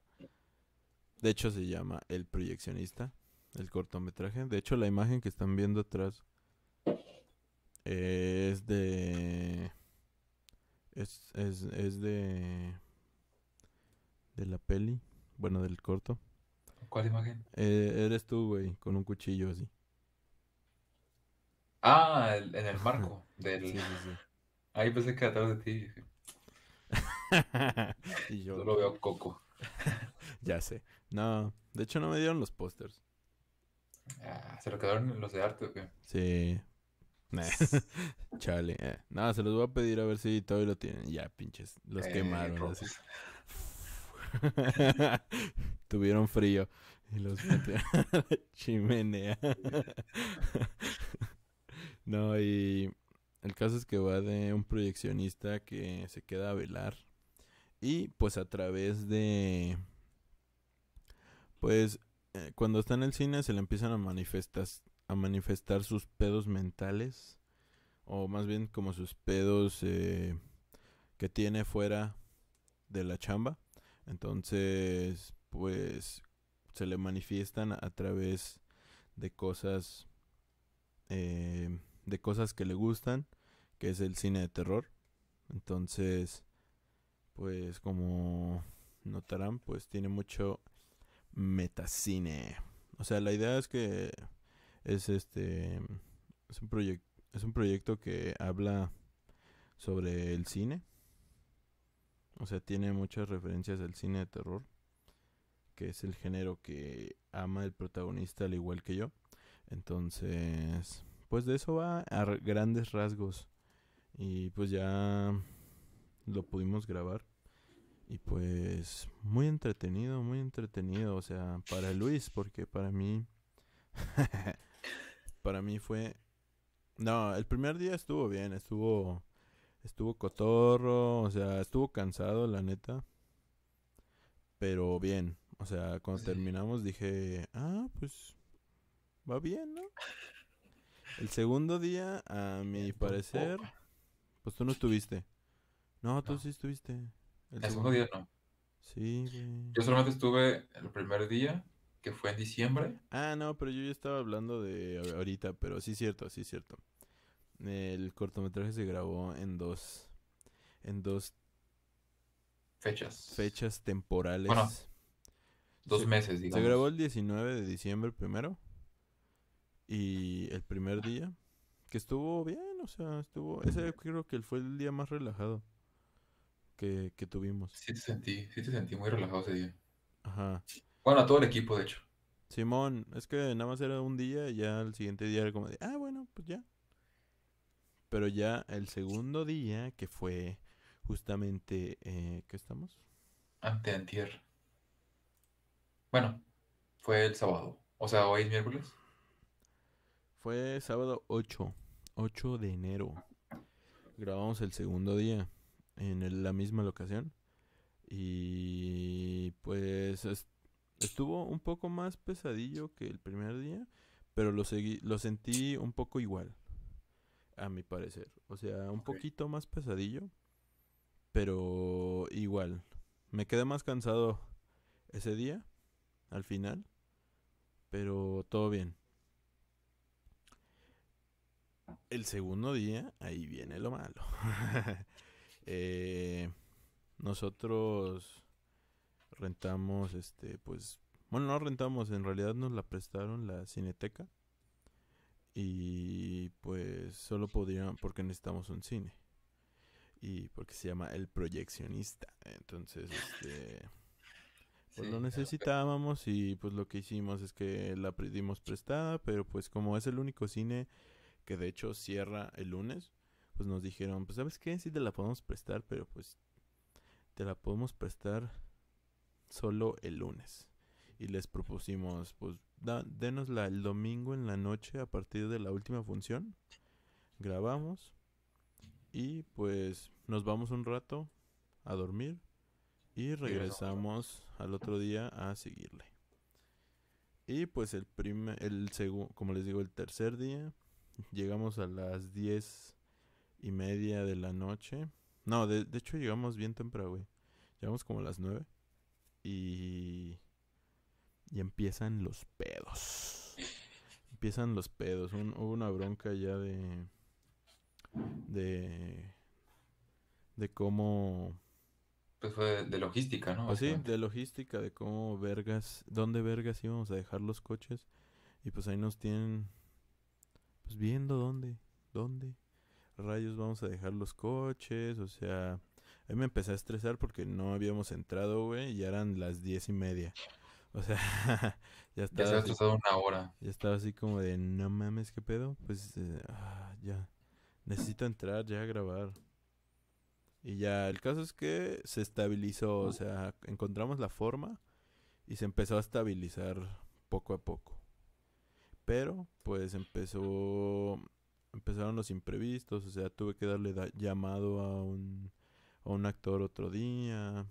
B: de hecho se llama El Proyeccionista, el cortometraje. De hecho la imagen que están viendo atrás es de... Es, de... De la peli, bueno, del corto. ¿Cuál imagen? Eh, eres tú, güey, con un cuchillo así.
A: Ah, en el marco del... Sí, sí, Ahí pensé que atrás de ti. yo... Solo veo coco.
B: ya sé. No, de hecho no me dieron los pósters.
A: Ah, ¿Se lo quedaron los de arte o qué?
B: Sí. Chale. Eh. No, se los voy a pedir a ver si todavía lo tienen. Ya, pinches. Los eh, quemaron. Tuvieron frío y los metieron a la chimenea. no, y el caso es que va de un proyeccionista que se queda a velar. Y pues a través de pues eh, cuando está en el cine se le empiezan a manifestar, a manifestar sus pedos mentales, o más bien como sus pedos eh, que tiene fuera de la chamba. Entonces, pues se le manifiestan a través de cosas, eh, de cosas que le gustan, que es el cine de terror. Entonces, pues como notarán, pues tiene mucho metacine. O sea, la idea es que es este es un proyecto es un proyecto que habla sobre el cine. O sea, tiene muchas referencias al cine de terror, que es el género que ama el protagonista al igual que yo. Entonces, pues de eso va a grandes rasgos. Y pues ya lo pudimos grabar. Y pues muy entretenido, muy entretenido, o sea, para Luis, porque para mí, para mí fue, no, el primer día estuvo bien, estuvo, estuvo cotorro, o sea, estuvo cansado, la neta, pero bien, o sea, cuando terminamos dije, ah, pues, va bien, ¿no? El segundo día, a mi parecer, pues tú no estuviste.
A: No, tú sí estuviste. El, segundo día no.
B: Sí, Yo solamente estuve
A: el primer día,
B: que fue en diciembre. Ah, no, pero yo ya estaba hablando de ahorita, pero sí cierto, sí cierto. El cortometraje se grabó en dos. En dos. Fechas. Fechas temporales. dos meses, digamos. Se grabó el 19 de diciembre primero. Y el primer día. Que estuvo bien, o sea, estuvo. Ese creo que fue el día más relajado que, tuvimos. Sí te sentí, sí te sentí muy relajado ese día. Ajá. Bueno, a todo el equipo, de hecho. Simón, es que nada más era un día y ya el siguiente día era como de, ah, bueno, pues ya. Pero ya el segundo día, que fue justamente,
A: eh, ¿qué estamos? Ante antier. Bueno, fue el sábado. O sea, hoy es miércoles. Fue sábado 8,
B: 8 de enero. Grabamos el segundo día en la misma locación. Y pues estuvo un poco más pesadillo que el primer día, pero lo, seguí, lo sentí un poco igual, a mi parecer. O sea, un poquito más pesadillo, pero igual. Me quedé más cansado ese día, al final, pero todo bien. El segundo día, ahí viene lo malo. Eh, nosotros rentamos, este, pues, bueno, no rentamos, en realidad nos la prestaron la cineteca. Y pues solo podían, porque necesitamos un cine. Y porque se llama El Proyeccionista. Entonces, este, pues lo necesitábamos y pues lo que hicimos es que la pedimos prestada, pero pues como es el único cine que de hecho cierra el lunes, pues nos dijeron, pues sabes qué, sí te la podemos prestar, pero pues te la podemos prestar solo el lunes. Y les propusimos, pues denosla el domingo en la noche a partir de la última función. Grabamos y pues nos vamos un rato a dormir y regresamos al otro día a seguirle. Y pues el primer, el segundo, como les digo, el tercer día, llegamos a las 10 y media de la noche. No, de, hecho llegamos bien temprano, güey. Llegamos como a las nueve. Y. Y empiezan los pedos. Empiezan los pedos. hubo una bronca ya de. De. De cómo.
A: Pues fue de logística, ¿no? Pues de
B: logística, de cómo vergas. ¿Dónde vergas íbamos a dejar los coches? Y pues ahí nos tienen. Pues viendo dónde. ¿Dónde? rayos vamos a dejar los coches? O sea, ahí me empecé a estresar porque no habíamos entrado, güey, y ya eran las diez y media. O sea, ya estaba. Ya se una hora. Ya estaba así como de, no mames, ¿qué pedo? Pues eh, ah, ya. Necesito entrar ya a grabar. Y ya, el caso es que se estabilizó, o sea, encontramos la forma y se empezó a estabilizar poco a poco. Pero, pues empezó empezaron los imprevistos, o sea, tuve que darle llamado a un, a un actor otro día,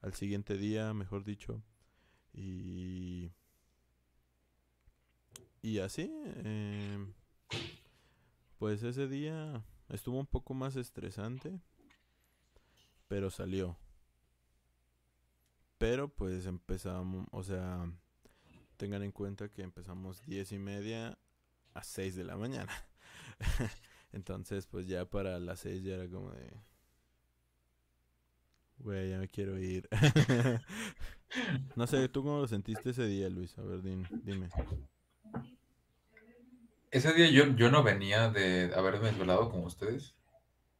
B: al siguiente día, mejor dicho, y, así, em, pues ese día estuvo un poco más estresante, pero salió. Pero pues empezamos, o sea, tengan en cuenta que empezamos diez y media a 6 de la mañana. Entonces, pues ya para las seis ya era como de. Güey, ya me quiero ir. no sé, ¿tú cómo lo sentiste ese día,
A: Luis? A ver, dime. Ese día yo, yo no venía de haberme desvelado con ustedes,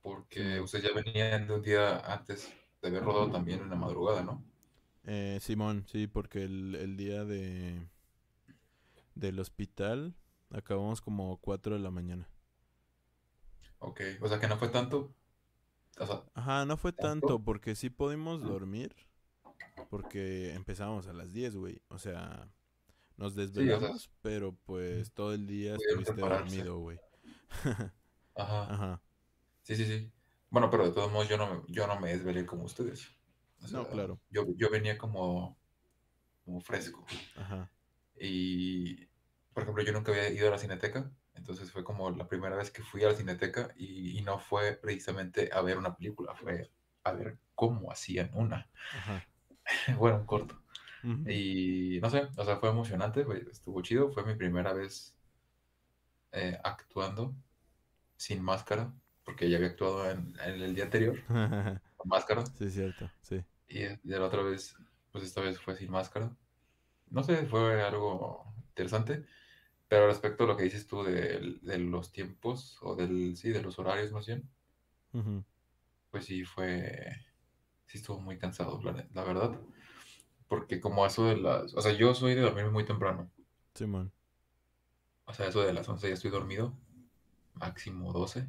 A: porque ustedes ya venían de un día antes de haber rodado también en la madrugada, ¿no?
B: Eh, Simón, sí, porque el, día de del hospital acabamos como 4 de la mañana. Ok, o sea que no fue tanto. Ajá, no fue tanto, porque sí pudimos dormir. Porque empezamos a las 10, güey. O sea, nos desvelamos, pero pues todo el día estuviste dormido, güey.
A: Ajá. Ajá. Sí, sí, sí. Bueno, pero de todos modos yo no, yo no me desvelé como ustedes. no, claro. Yo, venía como, como fresco. Ajá. Y, por ejemplo, yo nunca había ido a la cineteca. Entonces fue como la primera vez que fui a la cineteca y, no fue precisamente a ver una película, fue a ver cómo hacían una. bueno, un corto. Y no sé, o sea, fue emocionante, estuvo chido, fue mi primera vez eh, actuando sin máscara, porque ya había actuado en, en el día anterior con máscara.
B: Sí, cierto, sí.
A: Y de eh, la otra vez, pues esta vez fue sin máscara. No sé, fue algo interesante. Pero respecto a lo que dices tú de, los tiempos, o del, sí, de los horarios más bien, pues sí fue, sí estuvo muy cansado, la, verdad. Porque como eso de las, o sea, yo soy de dormir muy temprano. Sí, man. O sea, eso de las 11 ya estoy dormido, máximo 12.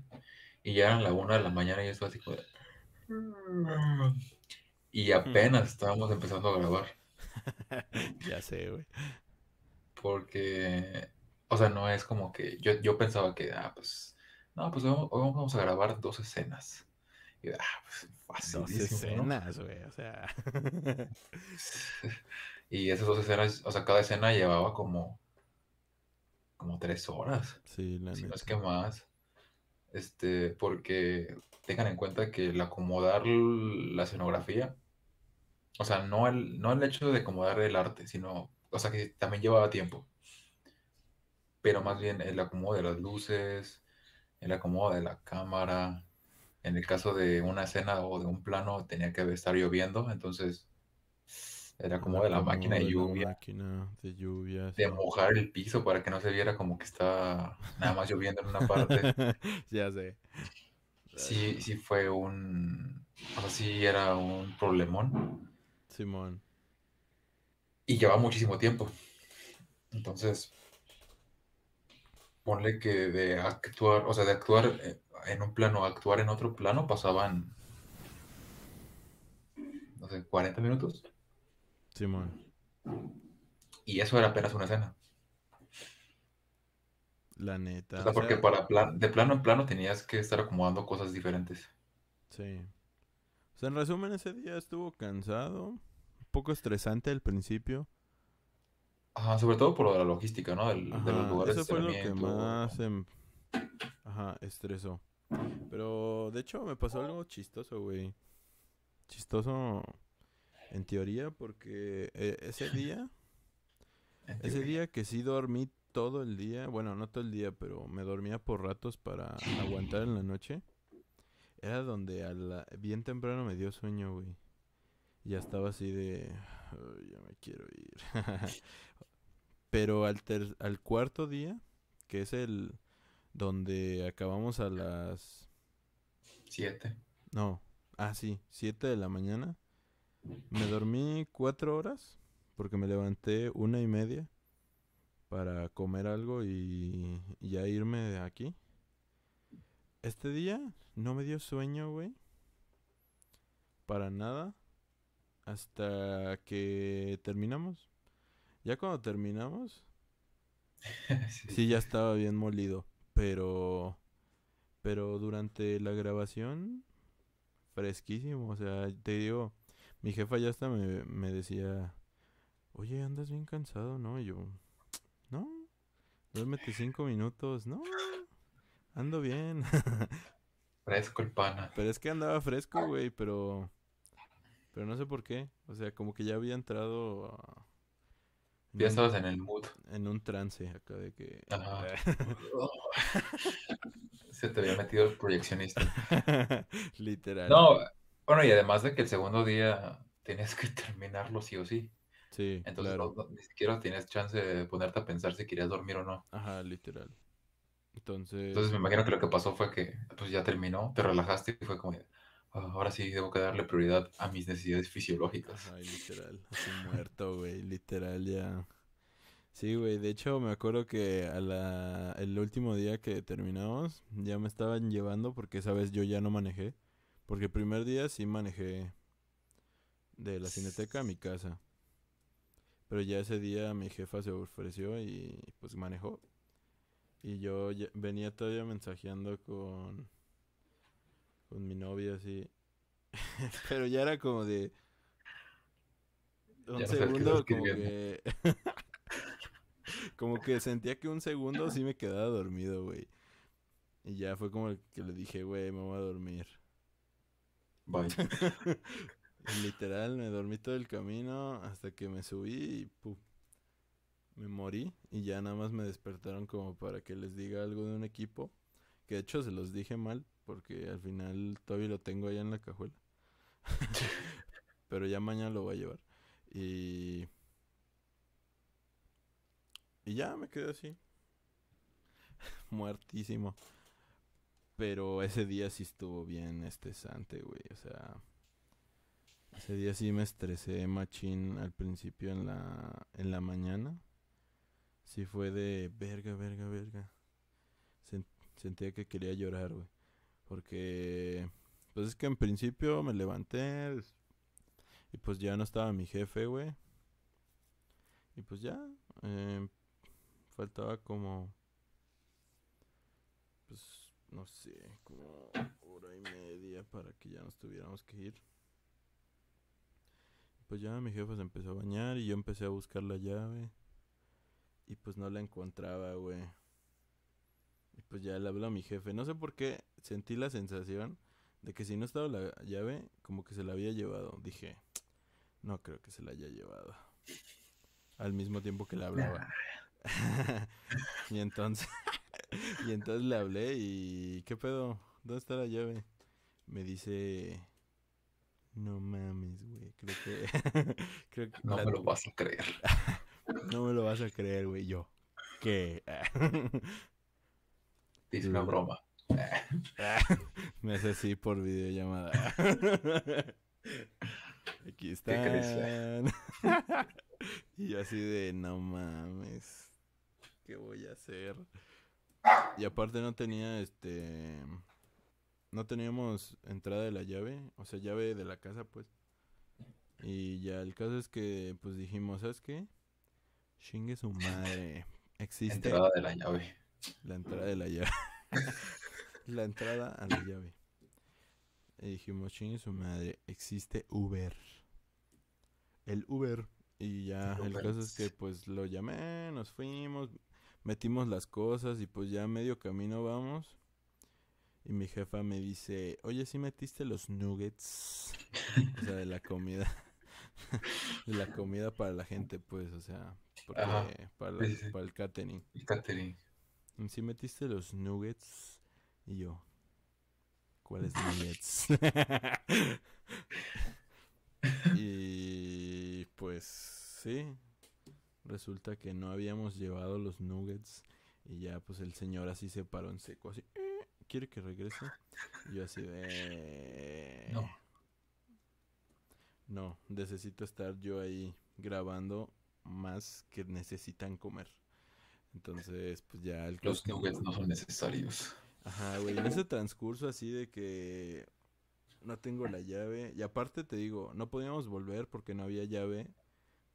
A: Y ya eran la 1 de la mañana y estoy así como mm". Y apenas estábamos empezando a grabar. ya sé, güey. Porque o sea, no es como que yo, yo pensaba que, ah, pues, no, pues hoy vamos a grabar dos escenas. Y, ah, pues, fácil. Dos escenas, güey, o sea. y esas dos escenas, o sea, cada escena llevaba como, como tres horas. Sí, no es que más. Este, porque tengan en cuenta que el acomodar la escenografía, o sea, no el, no el hecho de acomodar el arte, sino, o sea, que también llevaba tiempo pero más bien el acomodo de las luces, el acomodo de la cámara. En el caso de una escena o de un plano tenía que estar lloviendo, entonces era como de la máquina de, lluvia. La máquina de lluvia. De mojar el piso para que no se viera como que está nada más lloviendo en una parte. ya sé. Sí, sí fue un... O sea, sí era un problemón. Simón. Y lleva muchísimo tiempo. Entonces, ponle que de actuar, o sea, de actuar eh, en un plano a actuar en otro plano pasaban, no sé, 40 minutos. Sí, man. Y eso era apenas una escena. La neta. porque para de plano en plano tenías que estar acomodando cosas diferentes. Sí. O sea, en
B: resumen, ese día estuvo cansado, un poco estresante al principio.
A: Ajá, sobre todo por la logística, ¿no? de los lugares eso fue que
B: más em, Ajá, estresó. Pero de hecho me pasó algo chistoso, güey. Chistoso en teoría porque e, ese día ese día que sí dormí todo el día, bueno, no todo el día, pero me dormía por ratos para aguantar en la noche. Era donde a bien temprano me dio sueño, güey. Ya estaba así de... ya me quiero ir. Pero al, al cuarto día, que es el donde acabamos a las... Siete. No, ah, sí, siete de la mañana. Me dormí cuatro horas porque me levanté una y media para comer algo y ya irme de aquí. Este día no me dio sueño, güey. Para nada. Hasta que terminamos. Ya cuando terminamos, sí. ya estaba bien molido, pero pero durante la grabación fresquísimo, o sea, te digo, mi jefa ya hasta me, decía, "Oye, andas bien cansado, ¿no?" Y yo, "No, duérmete cinco minutos, no, ando bien." fresco el pana. Pero es que andaba fresco, güey, pero pero no sé por qué, o sea, como que ya había entrado a ya estabas en el mood. En un trance acá de que.
A: Se te había metido el proyeccionista. Literal. No, bueno, y además de que el segundo día tienes que terminarlo sí o sí. Sí. Entonces ni siquiera tienes chance de ponerte a pensar si querías dormir o no. Ajá, literal. Entonces. Entonces me imagino que lo que pasó fue que pues, ya terminó, te relajaste y fue como. Ah, ahora sí tengo que darle prioridad a mis necesidades fisiológicas. Ay, literal, así muerto, güey, literal ya.
B: Sí, güey, de hecho me acuerdo que a la, el último día que terminamos ya me estaban llevando porque, sabes, yo ya no manejé. Porque el primer día sí manejé de la cineteca a mi casa. Pero ya ese día mi jefa se ofreció y pues manejó. Y yo venía todavía mensajeando con, con mi novia así. Pero ya era como de un segundo como que como que sentía que un segundo sí me quedaba dormido, güey. Y ya fue como que le dije, güey, me voy a dormir. Bye. Literal, me dormí todo el camino hasta que me subí y me morí. Y ya nada más me despertaron como para que les diga algo de un equipo. Que de hecho se los dije mal porque al final todavía lo tengo allá en la cajuela. Pero ya mañana lo voy a llevar. Y. Y ya me quedé así. Muertísimo. Pero ese día sí estuvo bien estresante, güey. O sea. Ese día sí me estresé machín al principio en en la mañana. Sí fue de verga, verga, verga. Sentía que quería llorar, güey. Porque, pues es que en principio me levanté y pues ya no estaba mi jefe, güey. Y pues ya, eh, faltaba como, pues no sé, como hora y media para que ya nos tuviéramos que ir. Pues ya mi jefe se empezó a bañar y yo empecé a buscar la llave. Y pues no la encontraba, güey pues ya le hablo a mi jefe. No sé por qué sentí la sensación de que si no estaba la llave, como que se la había llevado. Dije, no creo que se la haya llevado. Al mismo tiempo que le hablaba. Ah. y entonces, y entonces le hablé y, ¿qué pedo? ¿Dónde está la llave? Me dice, no mames, güey, creo que... no me lo vas a creer. no me lo vas a creer, güey, yo. ¿Qué? Dice una mm. broma. Me hace así por videollamada. Aquí está. y yo así de, no mames. ¿Qué voy a hacer? Y aparte no tenía este. No teníamos entrada de la llave, o sea, llave de la casa, pues. Y ya el caso es que, pues dijimos, ¿sabes qué? shingue su madre. Existe. Entrada de la llave. La entrada de la llave. la entrada a la llave. Y dijimos, y su madre, existe Uber. El Uber. Y ya, el, caso es que pues lo llamé, nos fuimos, metimos las cosas y pues ya medio camino vamos. Y mi jefa me dice, oye, si metiste los nuggets? o sea, de la comida. de la comida para la gente, pues, o sea, para, para el catering. El catering. Si metiste los nuggets y yo. ¿Cuáles nuggets? y pues sí. Resulta que no habíamos llevado los nuggets. Y ya pues el señor así se paró en seco, así. Eh, ¿Quiere que regrese? Y yo así No. No, necesito estar yo ahí grabando más que necesitan comer. Entonces, pues ya... Los nuggets no son necesarios. Ajá, güey. En ese transcurso así de que no tengo la llave. Y aparte te digo, no podíamos volver porque no había llave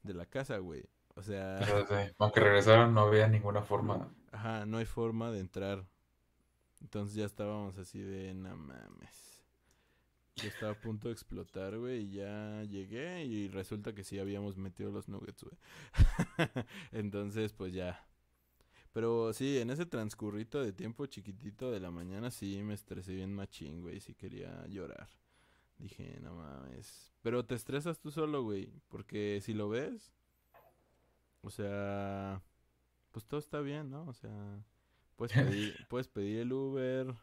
B: de la casa, güey. O sea... aunque regresaron no había ninguna forma. Ajá, no hay forma de entrar. Entonces ya estábamos así de, no mames. Yo estaba a punto de explotar, güey, y ya llegué y resulta que sí habíamos metido los nuggets, güey. Entonces, pues ya, pero sí, en ese transcurrito de tiempo chiquitito de la mañana sí me estresé bien machín, güey. Sí quería llorar. Dije, no mames. Pero te estresas tú solo, güey. Porque si lo ves, o sea, pues todo está bien, ¿no? O sea, puedes pedir, puedes pedir el Uber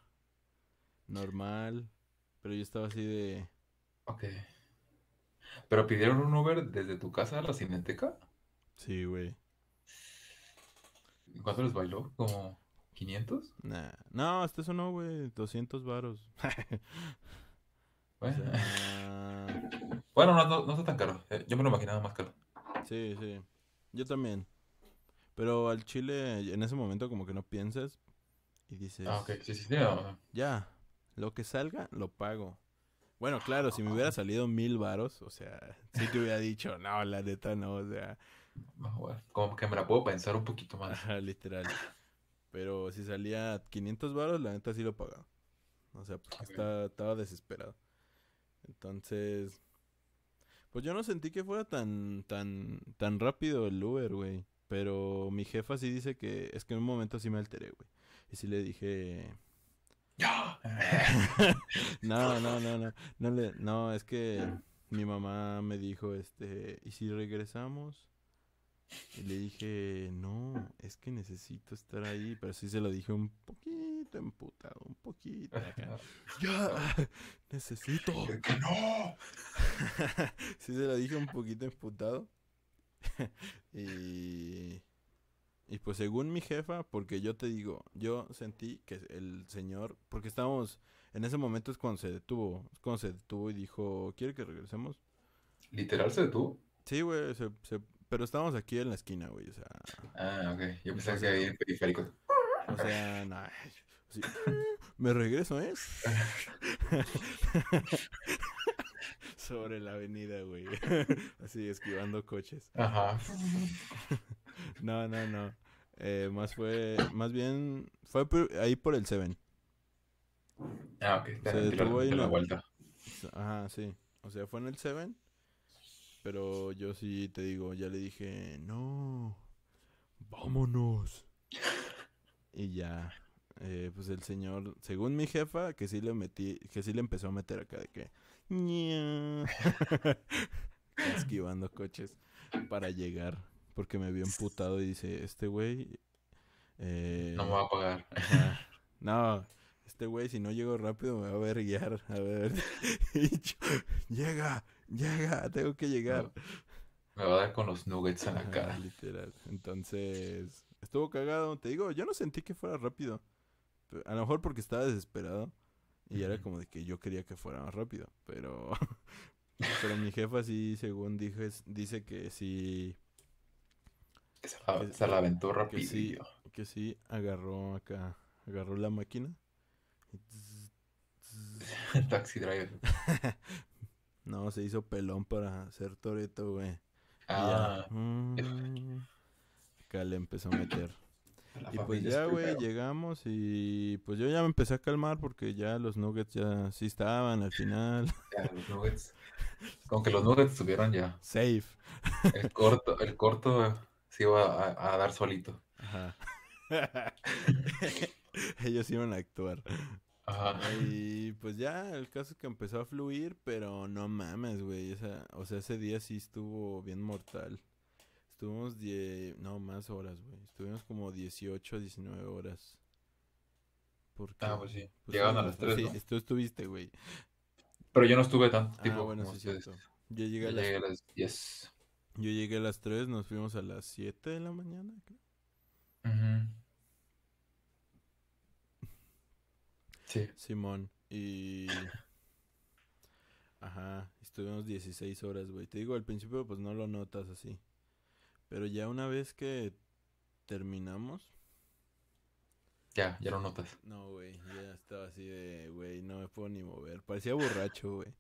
B: normal. Pero yo estaba así de...
A: Ok. ¿Pero pidieron un Uber desde tu casa a la cineteca? Sí, güey. ¿Cuánto les bailó? ¿Como 500? Nah. No, hasta este
B: eso no, güey. 200 varos.
A: bueno, bueno no, está tan caro. Eh, yo me lo imaginaba más caro. Sí, sí. Yo también.
B: Pero al chile, en ese momento, como que no piensas y dices. Ah, ok, sí, sí, sí. Ya, lo que salga, lo pago. Bueno, claro, si me hubiera salido mil varos, o sea, sí te hubiera dicho, no, la neta no, o sea, como que me la puedo pensar un poquito más. literal. Pero si salía 500 baros, la neta sí lo pagaba. O sea, estaba, desesperado. Entonces, pues yo no sentí que fuera tan, tan, tan rápido el Uber, güey. Pero mi jefa sí dice que es que en un momento sí me alteré, güey. Y sí le dije... no, no, no, no. No, no es que mi mamá me dijo, este, ¿y si regresamos? Y le dije, no, es que necesito estar ahí. Pero sí se lo dije un poquito emputado, un poquito ¡Ya! ¡Necesito! ¡Que no! sí se lo dije un poquito emputado. y. Y pues según mi jefa, porque yo te digo, yo sentí que el señor, porque estábamos, en ese momento es cuando se detuvo, es cuando se detuvo y dijo, ¿quiere que regresemos? ¿Literal se detuvo? Sí, güey, se, pero estábamos aquí en la esquina, güey, o sea.
A: Ah, ok. Yo pensaba que había en periférico. O sea, no.
B: Me regreso, ¿eh? Sobre la avenida, güey. Así, esquivando coches. Ajá. No, no, no. Eh, más fue, más bien, fue ahí por el Seven.
A: Ah, ok. Se detuvo ahí la, la vuelta.
B: Ajá, sí. O sea, fue en el Seven. Pero yo sí te digo, ya le dije, no, vámonos. y ya, eh, pues el señor, según mi jefa, que sí le metí, que sí le empezó a meter acá de que, esquivando coches para llegar, porque me vio emputado y dice, este güey... Eh, no me va a pagar. no, este güey si no llego rápido me va a ver guiar A ver, llega, Llega, tengo que llegar.
A: Me va a dar con los nuggets en la cara. Literal.
B: Entonces, estuvo cagado. Te digo, yo no sentí que fuera rápido. A lo mejor porque estaba desesperado. Y era como de que yo quería que fuera más rápido. Pero, pero mi jefa sí, según dije, dice que sí. Que se, la, aventó rápido. Que sí, agarró acá. Agarró la máquina. el Taxi driver. No, se hizo pelón para hacer Toreto, güey. Ah. Mm. Acá le empezó a meter. y pues ya, güey, llegamos y pues yo ya me empecé a calmar porque ya los nuggets ya sí estaban al final. Ya, los
A: nuggets. Con que los nuggets estuvieron ya. Safe. El corto, el corto se iba a, a dar solito. Ajá.
B: Ellos iban a actuar. Ajá. Y pues ya, el caso es que empezó a fluir, pero no mames, güey. Esa, o sea, ese día sí estuvo bien mortal. Estuvimos 10, no más horas, güey. Estuvimos como 18, 19 horas. Porque, ah, pues sí. Pues, Llegaron a las 3. Sí, tú estuviste, güey. Pero yo no estuve tanto ah, bueno, como sí, cierto. Yo llegué a, las... Llegué 10. Yo llegué a las 3, nos fuimos a las 7 de la mañana, creo. Sí. Simón. Y. Ajá, estuvimos 16 horas, güey. Te digo, al principio pues no lo notas así. Pero ya una vez que terminamos. Ya, ya lo notas. No, güey, ya estaba así de, güey, no me puedo ni mover. Parecía borracho, güey.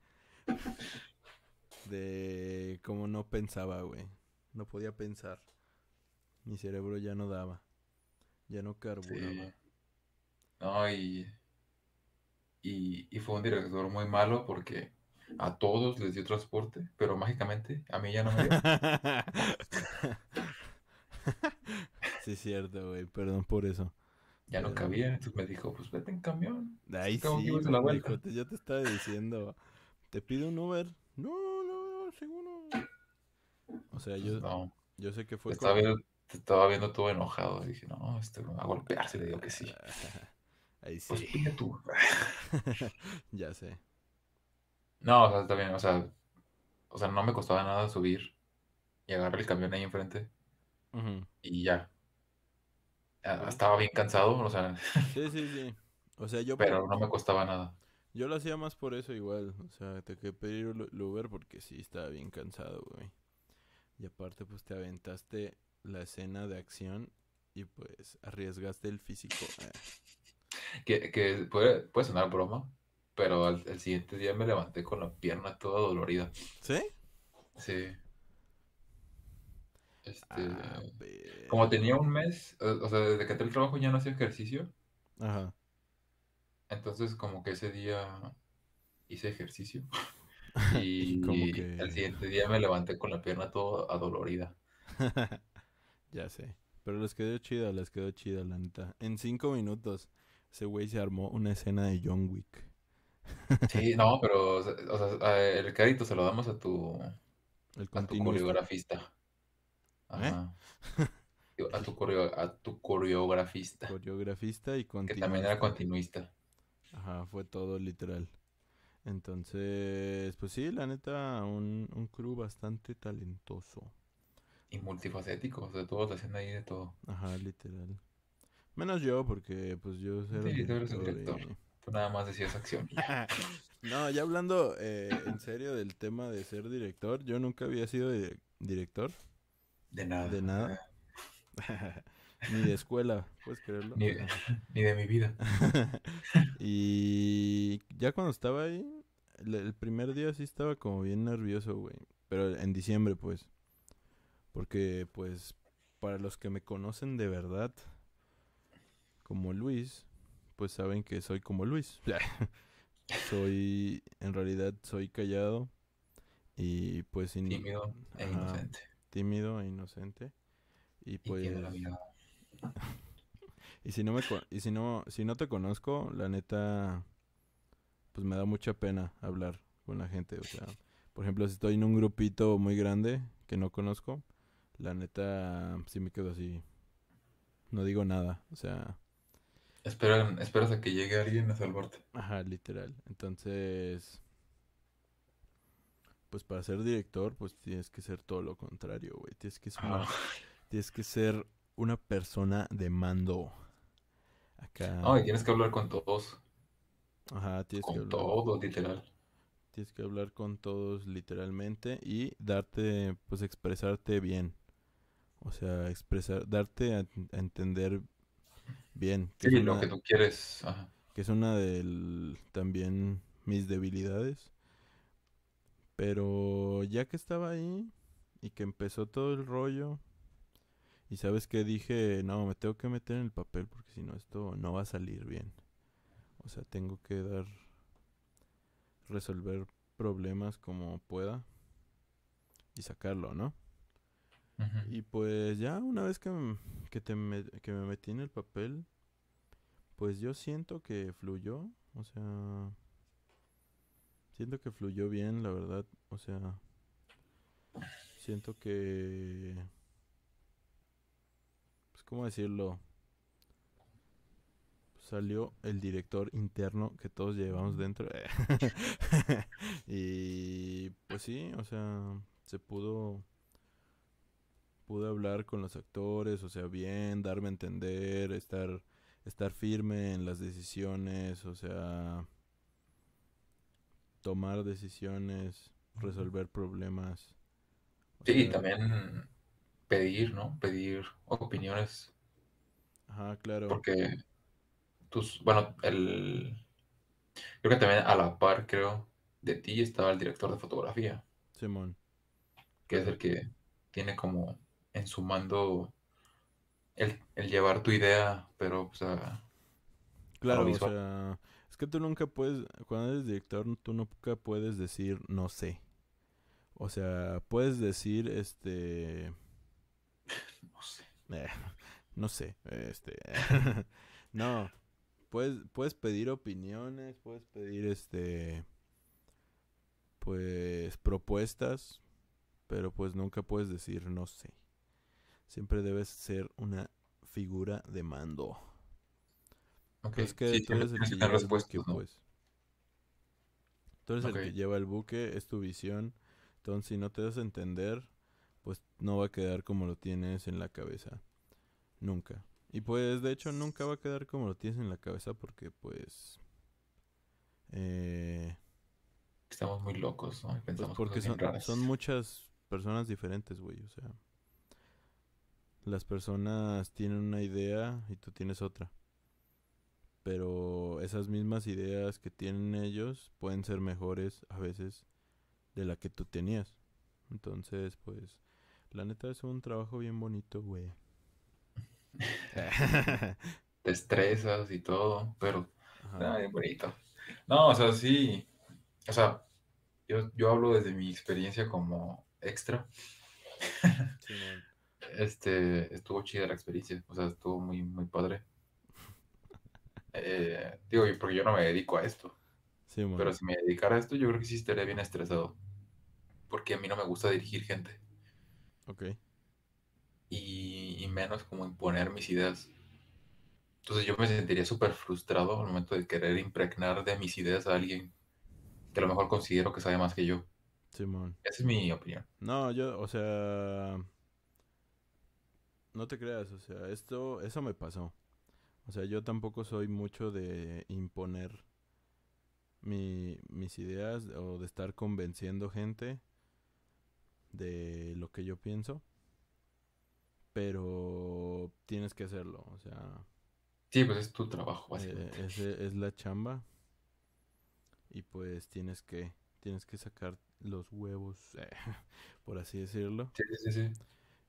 B: De Como no pensaba, güey. No podía pensar. Mi cerebro ya no daba. Ya no carburaba.
A: Ay y, y, fue un director muy malo porque a todos les dio transporte, pero mágicamente a mí ya no me dio.
B: sí, es cierto, güey, perdón por eso.
A: Ya no cabía, entonces me dijo, pues vete en camión. De ahí sí, que
B: te, yo te estaba diciendo, te pido un Uber. No, no, no, seguro.
A: O sea, yo, pues
B: yo sé que fue... Te estaba, viendo,
A: viendo todo enojado, dije, no, este, va a golpearse le digo que sí. Ahí sí. Pues tú. ya sé. No, o sea, está bien, o sea, o sea, no me costaba nada subir y agarrar el camión ahí enfrente y ya. Estaba bien cansado, o sea. Sí, sí, sí. O sea, yo. Pero no me costaba nada.
B: Yo lo hacía más por eso igual, o sea, te que pedir el Uber porque sí estaba bien cansado, güey. Y aparte, pues te aventaste la escena de acción y pues arriesgaste el físico. Eh
A: que, puede, puede, sonar broma, pero al, siguiente día me levanté con la pierna toda dolorida. ¿Sí? Sí. Este, ah, como tenía un mes, o, sea, desde que entré al trabajo ya no hacía ejercicio. Ajá. Entonces, como que ese día hice ejercicio. y, el al siguiente día me levanté con la pierna toda adolorida. ya sé.
B: Pero les quedó chida, les quedó chida, la neta. En cinco minutos ese güey se armó una escena de John Wick. Sí, no, pero o sea, el crédito se lo damos
A: a tu, el a tu coreografista. ¿Eh? Ajá. A, tu a tu coreografista. y continuista. Que también era continuista.
B: Ajá, fue todo literal. Entonces, pues sí, la neta, un, un crew bastante talentoso.
A: Y multifacético, o sea, todos haciendo ahí de todo.
B: Ajá, literal. Menos yo, porque pues yo era nada más decías acción. no, ya hablando eh, en serio del tema de ser director, yo nunca había sido director. De nada. De nada. ni de escuela, puedes creerlo. Ni de, mi vida. y ya cuando estaba ahí, el primer día sí estaba como bien nervioso, güey. Pero en diciembre, pues. Porque, pues, para los que me conocen de verdad, como Luis, pues saben que soy como Luis. soy, en realidad soy callado y pues... Tímido e inocente. Tímido e inocente. Y pues... Y, si no me y si no si no te conozco, la neta pues me da mucha pena hablar con la gente, o sea, por ejemplo, si estoy en un grupito muy grande que no conozco, la neta sí me quedo así. No digo nada, o sea, Esperan, esperas a que llegue alguien a salvarte. Ajá, literal. Entonces, pues para ser director, pues tienes que ser todo lo contrario, güey. Tienes que ser, una, ah. tienes que ser una persona de mando. Acá. No, tienes que hablar con todos. Ajá, tienes que hablar. Con todos, literal. Tienes que hablar con todos literalmente y darte, pues expresarte bien. O sea, expresar, darte a entender Bien. Que lo que tú quieres. Que es una de también mis debilidades. Pero ya que estaba ahí y que empezó todo el rollo, y sabes que dije, no, me tengo que meter en el papel porque si no esto no va a salir bien. O sea, tengo que dar, resolver problemas como pueda y sacarlo, ¿no? Y pues ya una vez que, mm, que me metí en el papel, pues yo siento que fluyó, o sea, siento que fluyó bien, la verdad, o sea, siento que... Pues cómo decirlo, salió el director interno que todos llevamos dentro. Eh, y pues sí, o sea, se pudo pude hablar con los actores, o sea, bien, darme a entender, estar, estar firme en las decisiones, o sea, tomar decisiones, resolver
A: problemas. sí, y también pedir, ¿no? Pedir opiniones. Ajá, claro. Porque tus, bueno, el, creo que también a la par, creo, de ti estaba el director de fotografía. Simón. Que es el que tiene como en sumando el, llevar tu idea, pero o sea, Claro, o
B: sea, es que tú nunca puedes, cuando eres director, tú nunca puedes decir no sé. O sea, puedes decir, este... No sé. Eh, no sé, este... no, puedes pedir opiniones, puedes pedir, este... Pues propuestas, pero pues nunca puedes decir no sé siempre debes ser una figura de mando. Ok. Entonces, que pues. tú eres el que lleva el buque, Tú eres el que lleva el buque, es tu visión. Entonces, si no te das a entender, pues no va a quedar como lo tienes en la cabeza. Nunca. Y pues, de hecho, nunca va a quedar como lo tienes en la cabeza porque, pues... Eh, Estamos muy locos, ¿no? Pues, porque son, son muchas personas diferentes, güey, o sea las personas tienen una idea y tú tienes otra. Pero esas mismas ideas que tienen ellos pueden ser mejores a veces de la que tú tenías. Entonces, pues, la neta es un trabajo bien bonito, güey.
A: Te estresas y todo, pero nada, bien bonito. No, o sea, sí. O sea, yo, hablo desde mi experiencia como extra este, estuvo chida la experiencia, o sea, estuvo muy, muy padre. Eh, digo, porque yo no me dedico a esto. pero si me dedicara a esto, yo creo que sí estaría bien estresado. Porque a mí no me gusta dirigir gente. Ok. Y, menos como imponer mis ideas. Entonces yo me sentiría súper frustrado al momento de querer impregnar de mis ideas a alguien que a lo mejor considero que sabe más que yo. Simón.
B: Esa es mi opinión. No, yo, o sea, no te creas, o sea, esto, eso me pasó. O sea, yo tampoco soy mucho de imponer mis ideas o de estar convenciendo gente de lo que yo pienso. Pero tienes que hacerlo, o sea. Sí, pues es tu trabajo. Eh, básicamente. Eh, es, la chamba. Y pues tienes que, tienes que sacar los huevos, por así decirlo. Sí, sí,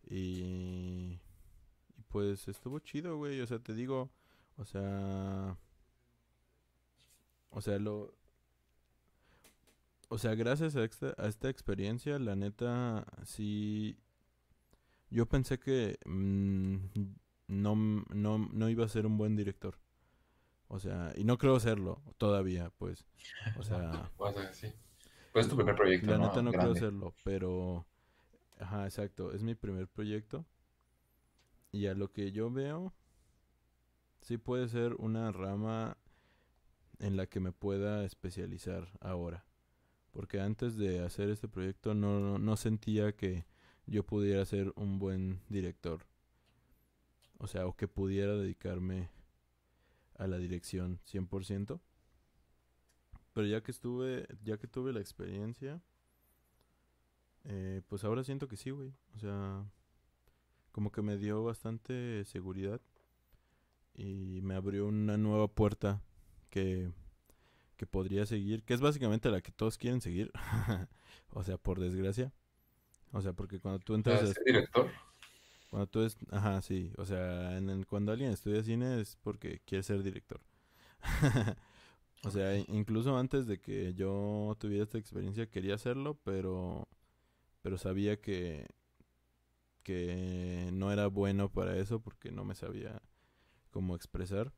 B: sí. Y pues estuvo chido, güey. O sea, te digo, o sea... O sea, lo... O sea, gracias a esta, a esta experiencia, la neta, sí... Yo pensé que mm, no, no, no iba a ser un buen director. O sea, y no creo serlo todavía, pues. O sea...
A: sí. Pues es tu primer proyecto. La neta no creo serlo,
B: pero... Ajá, exacto. Es mi primer proyecto. Y a lo que yo veo, sí puede ser una rama en la que me pueda especializar ahora. Porque antes de hacer este proyecto no, no, sentía que yo pudiera ser un buen director. O sea, o que pudiera dedicarme a la dirección 100%. Pero ya que estuve, ya que tuve la experiencia, eh, pues ahora siento que sí, güey. O sea, como que me dio bastante seguridad y me abrió una nueva puerta que, podría seguir, que es básicamente la que todos quieren seguir, o sea, por desgracia. O sea, porque cuando tú entras... ser director? Cuando tú es... Ajá, sí. O sea, en cuando alguien estudia cine es porque quiere ser director. o sea, incluso antes de que yo tuviera esta experiencia quería hacerlo, pero... Pero sabía que que no era bueno para eso porque no me sabía cómo expresar.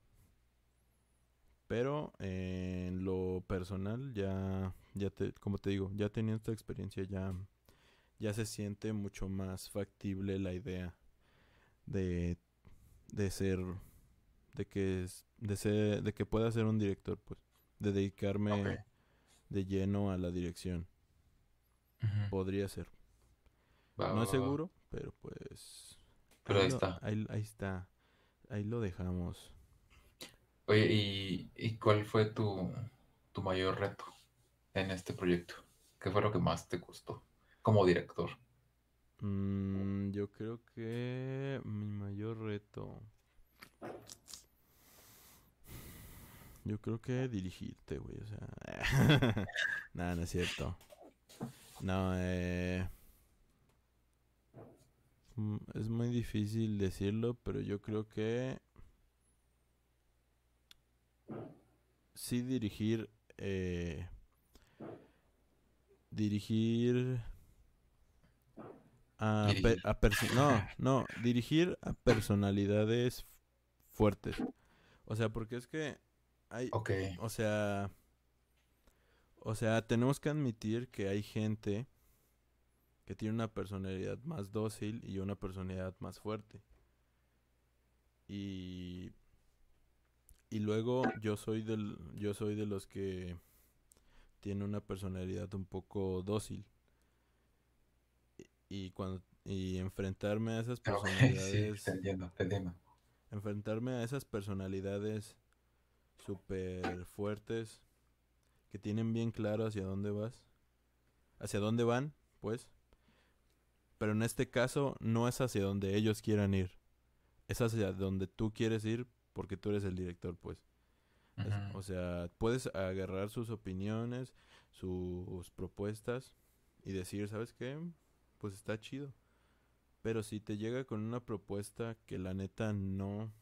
B: Pero eh, en lo personal ya, ya te, como te digo, ya teniendo esta experiencia ya, ya se siente mucho más factible la idea de, de ser, de que, de ser, de que pueda ser un director, pues, de dedicarme de lleno a la dirección. Podría ser. no es seguro, pero pues. Pero ahí, está. Ahí, está. Ahí lo dejamos.
A: Oye, ¿y, cuál fue tu, mayor reto en este proyecto? ¿Qué fue lo que más te costó como director?
B: Mm, yo creo
A: que mi mayor reto.
B: Yo creo que dirigirte, güey. O sea. Nada, no es cierto. No, eh. Mm, es muy difícil decirlo, pero yo creo que sí dirigir eh, dirigir a, no no dirigir a personalidades fuertes o sea porque es que hay o sea o sea tenemos que admitir que hay gente que tiene una personalidad más dócil y una personalidad más fuerte. Y, y luego yo soy, del, yo soy de los que tiene una personalidad un poco dócil. Y, cuando y enfrentarme a esas personalidades. Enfrentarme a esas personalidades súper fuertes que tienen bien claro hacia dónde vas. Hacia dónde van, pues pero en este caso no es hacia donde ellos quieran ir. Es hacia donde tú quieres ir porque tú eres el director, pues. o sea, puedes agarrar sus opiniones, sus propuestas y decir, ¿sabes qué? Pues está chido. Pero si te llega con una propuesta que la neta no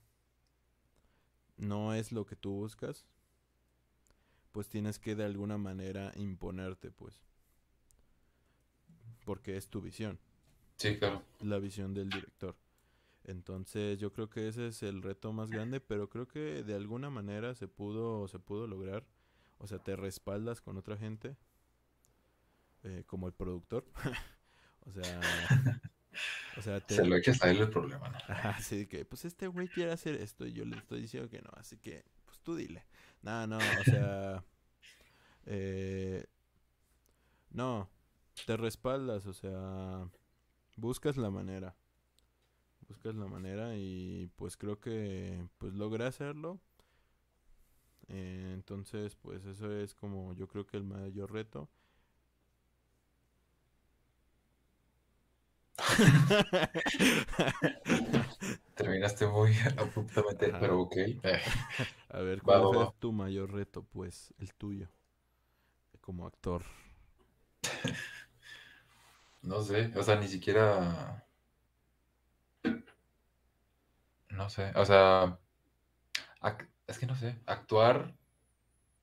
B: no es lo que tú buscas, pues tienes que de alguna manera imponerte, pues. Porque es tu visión. Sí, claro. La visión del director. Entonces yo creo que ese es el reto más grande, pero creo que de alguna manera se pudo, se pudo lograr. O sea, te respaldas con otra gente, eh, como el productor. o sea, o sea te... se lo echas a el problema. ¿no? Así que, pues este güey quiere hacer esto y yo le estoy diciendo que no, así que, pues tú dile. No, no, o sea, eh, no, te respaldas, o sea buscas la manera. Buscas la manera y pues creo que pues logré hacerlo. Eh, entonces pues eso es como yo creo que el mayor reto. Terminaste
A: muy abruptamente, pero ok. A ver, ¿cuál
B: tu mayor reto? Pues el tuyo, como actor. No sé, o sea, ni
A: siquiera... No sé, o sea... Es que no sé, actuar...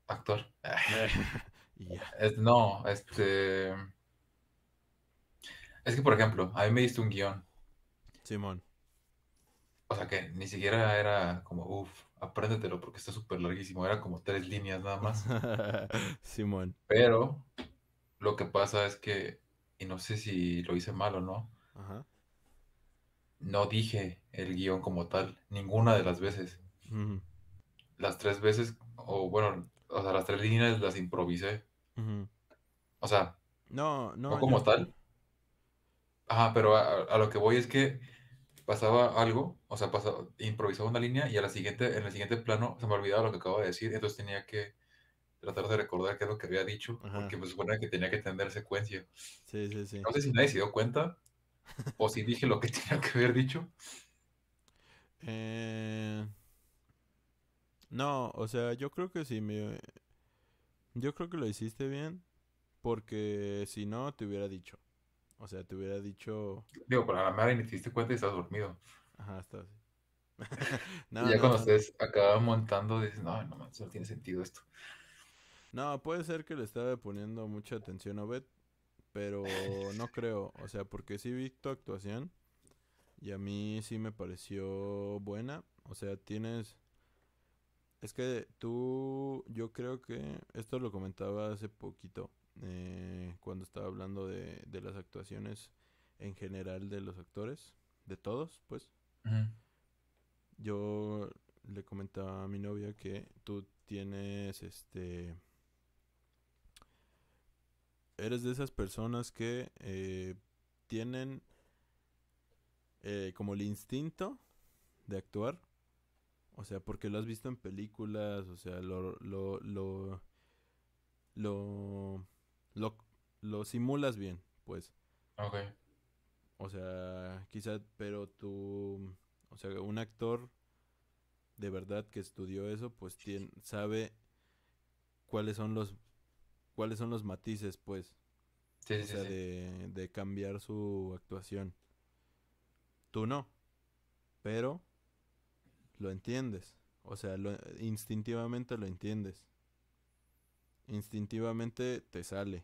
A: Actuar. Eh, no, este... Es que, por ejemplo, a mí me diste un guión. Simón. O sea que ni siquiera era como, uff, apréndetelo porque está súper larguísimo. Era como tres líneas nada más. Simón. Pero lo que pasa es que y no sé si lo hice mal o no. Ajá. No dije el guión como tal, ninguna de las veces. Las tres veces, o bueno, o sea, las tres líneas las improvisé. O sea,
B: no, no, como tal.
A: Ajá, pero a, lo que voy es que pasaba algo, o sea, pasaba, improvisaba una línea y a la siguiente, en el siguiente plano se me olvidaba lo que acabo de decir, entonces tenía que tratar de recordar qué es lo que había dicho, porque me supone que tenía que tener secuencia. Sí, sí, sí. No sé si nadie se dio cuenta o si dije lo que tenía que haber dicho.
B: Eh, no, o sea, yo creo que sí, me... yo creo que lo hiciste bien, porque si no, te hubiera dicho.
A: O sea, te hubiera dicho... Digo, para la madre ni te diste cuenta y estás dormido. Ajá, estás. no, y ya cuando ustedes acaban montando, dices, no, no, no tiene sentido esto.
B: No, puede ser que le estaba poniendo mucha atención a Beth, pero no creo. O sea, porque sí vi tu actuación y a mí sí me pareció buena. O sea, tienes... Es que tú, yo creo que esto lo comentaba hace poquito, eh, cuando estaba hablando de, las actuaciones en general de los actores, de todos, pues. Yo le comentaba a mi novia que tú tienes este eres de esas personas que eh, tienen eh, como el instinto de actuar. O sea, porque lo has visto en películas, o sea, lo, lo, lo, lo, lo, simulas bien, pues. Ok. O sea, quizás, pero tú, o sea, un actor de verdad que estudió eso, pues sabe cuáles son los cuáles son los matices, pues. Sí, o sea, De, cambiar su actuación. Tú no. Pero lo entiendes. O sea, instintivamente lo entiendes. Instintivamente te sale.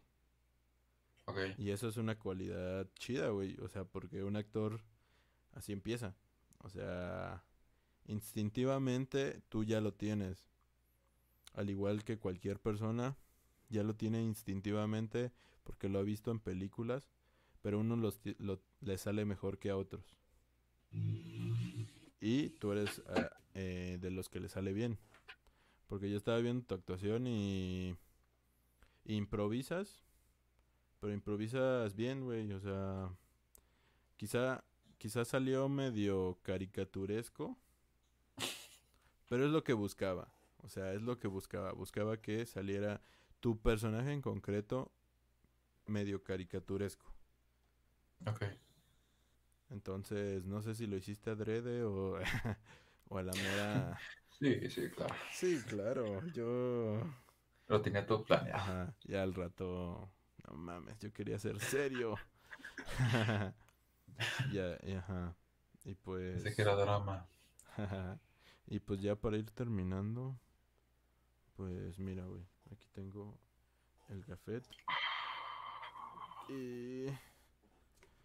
B: Okay. Y eso es una cualidad chida, güey. O sea, porque un actor así empieza. O sea, instintivamente tú ya lo tienes. Al igual que cualquier persona ya lo tiene instintivamente porque lo ha visto en películas, pero uno los, le sale mejor que a otros. Y tú eres ah, eh, de los que le sale bien. Porque yo estaba viendo tu actuación y improvisas, pero improvisas bien, güey. O sea, quizá, quizá salió medio caricaturesco, pero es lo que buscaba. O sea, es lo que buscaba. Buscaba que saliera tu personaje en concreto medio caricaturesco. Ok. Entonces, no sé si lo hiciste adrede o, o a la mera... Sí, sí, claro. Sí, claro, yo... Lo tenía todo planeado. Ajá, ya al rato... No mames, yo quería ser serio. ya, y Y pues... Ese que era drama. y pues ya para ir terminando... Pues mira, güey. Aquí tengo el gafet. Y...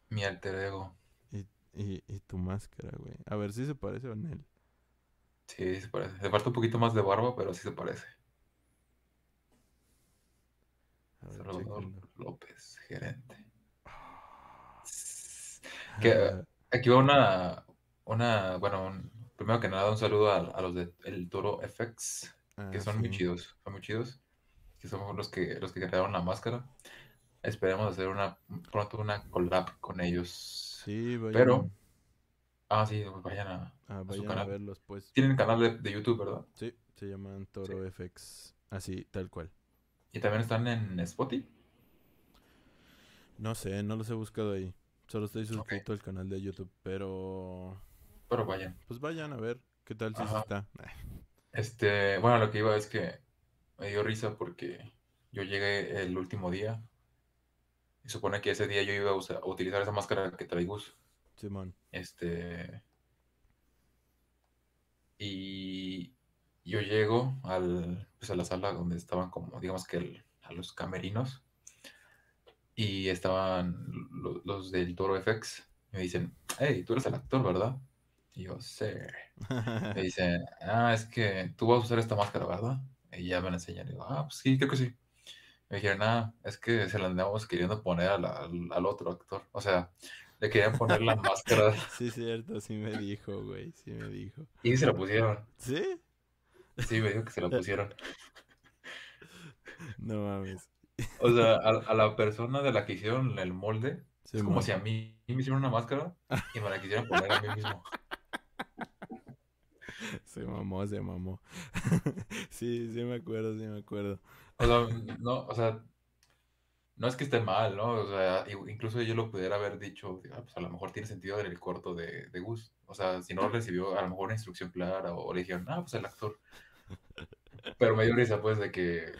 A: Mi alter ego.
B: Y, y, tu máscara, güey. A ver si se parece a
A: él. Sí, se parece. le falta un poquito más de barba, pero sí se parece. saludos López, gerente. Ah. aquí va una, una bueno, primero que nada un saludo a, los de El Toro FX, que ah, son muy chidos, son muy chidos que somos los que, los que crearon la máscara. Esperemos hacer una pronto una collab con ellos.
B: Sí, vayan. Pero.
A: Ah, sí, pues vayan a, ah, verlos, pues. Tienen canal de, YouTube, ¿verdad?
B: Sí, se llaman Toro Así, tal cual.
A: ¿Y también están en Spotify?
B: No sé, no los he buscado ahí. Solo estoy suscrito al canal de YouTube, pero. Pero vayan. Pues vayan a ver qué tal si está.
A: Este, bueno, lo que iba es que me dio risa porque yo llegué el último día. Y supone que ese día yo iba a, utilizar esa máscara que traigo. Simón. Este. Y yo llego al, pues, a la sala donde estaban como, digamos que a los camerinos. Y estaban los, del Toro FX. Me dicen, hey, tú eres el actor, ¿verdad? Y yo, sé Me dicen, ah, es que tú vas a usar esta máscara, ¿verdad? Y ya me la enseñan, Y digo, ah, pues sí, creo que sí. Me dijeron, ah, es que se la andamos queriendo poner al, otro actor. O sea, le querían poner la máscara.
B: Sí, cierto, sí me dijo, güey, sí me
A: dijo. Y se la pusieron. ¿Sí? Sí, me dijo que se la pusieron. No mames. O sea, a, la persona de la que hicieron el molde, es como si a mí me hicieran una máscara y me la quisieran poner a mí mismo. se mamó, se mamó.
B: sí, sí me acuerdo, sí me acuerdo.
A: O sea, no, o sea, no es que esté mal, ¿no? O sea, incluso yo lo pudiera haber dicho, ah, pues, a lo mejor tiene sentido en el corto de, de Gus. O sea, si no recibió a lo mejor una instrucción clara o le dijeron, ah, pues el actor. Pero me dio risa, pues, de que.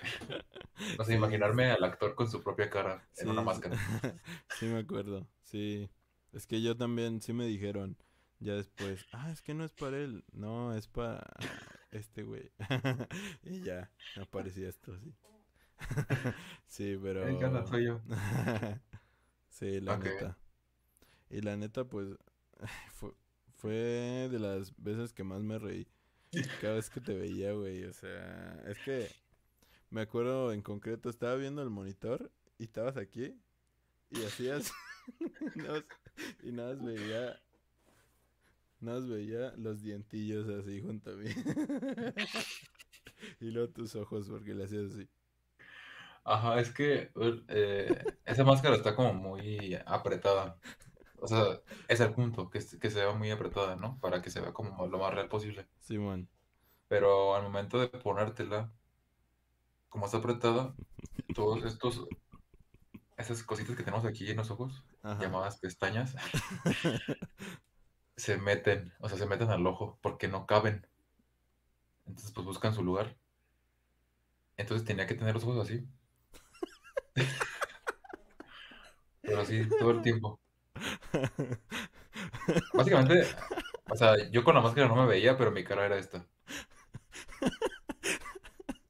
A: No sé, imaginarme al actor con su propia cara en una máscara.
B: Sí, me acuerdo, sí. Es que yo también, sí me dijeron, ya después, ah, es que no es para él, no, es para este güey. y ya, aparecía esto sí. sí, pero... sí, la neta. Y la neta, pues, fue, fue de las veces que más me reí. Cada vez que te veía, güey, o sea, es que me acuerdo en concreto, estaba viendo el monitor y estabas aquí y hacías... y nada más veía nos veía los dientillos así junto a mí. y luego tus ojos, porque le hacías
A: así. Ajá, es que eh, esa máscara está como muy apretada. O sea, es el punto, que, se vea muy apretada, ¿no? Para que se vea como lo más real posible. Simón. Pero al momento de ponértela, como está apretada, todos estos esas cositas que tenemos aquí en los ojos, llamadas pestañas, se meten, o sea, se meten al ojo porque no caben. Entonces, pues buscan su lugar. Entonces tenía que tener los ojos así. Pero así todo el tiempo. Básicamente, o sea, yo con la máscara no me veía, pero mi cara era esta.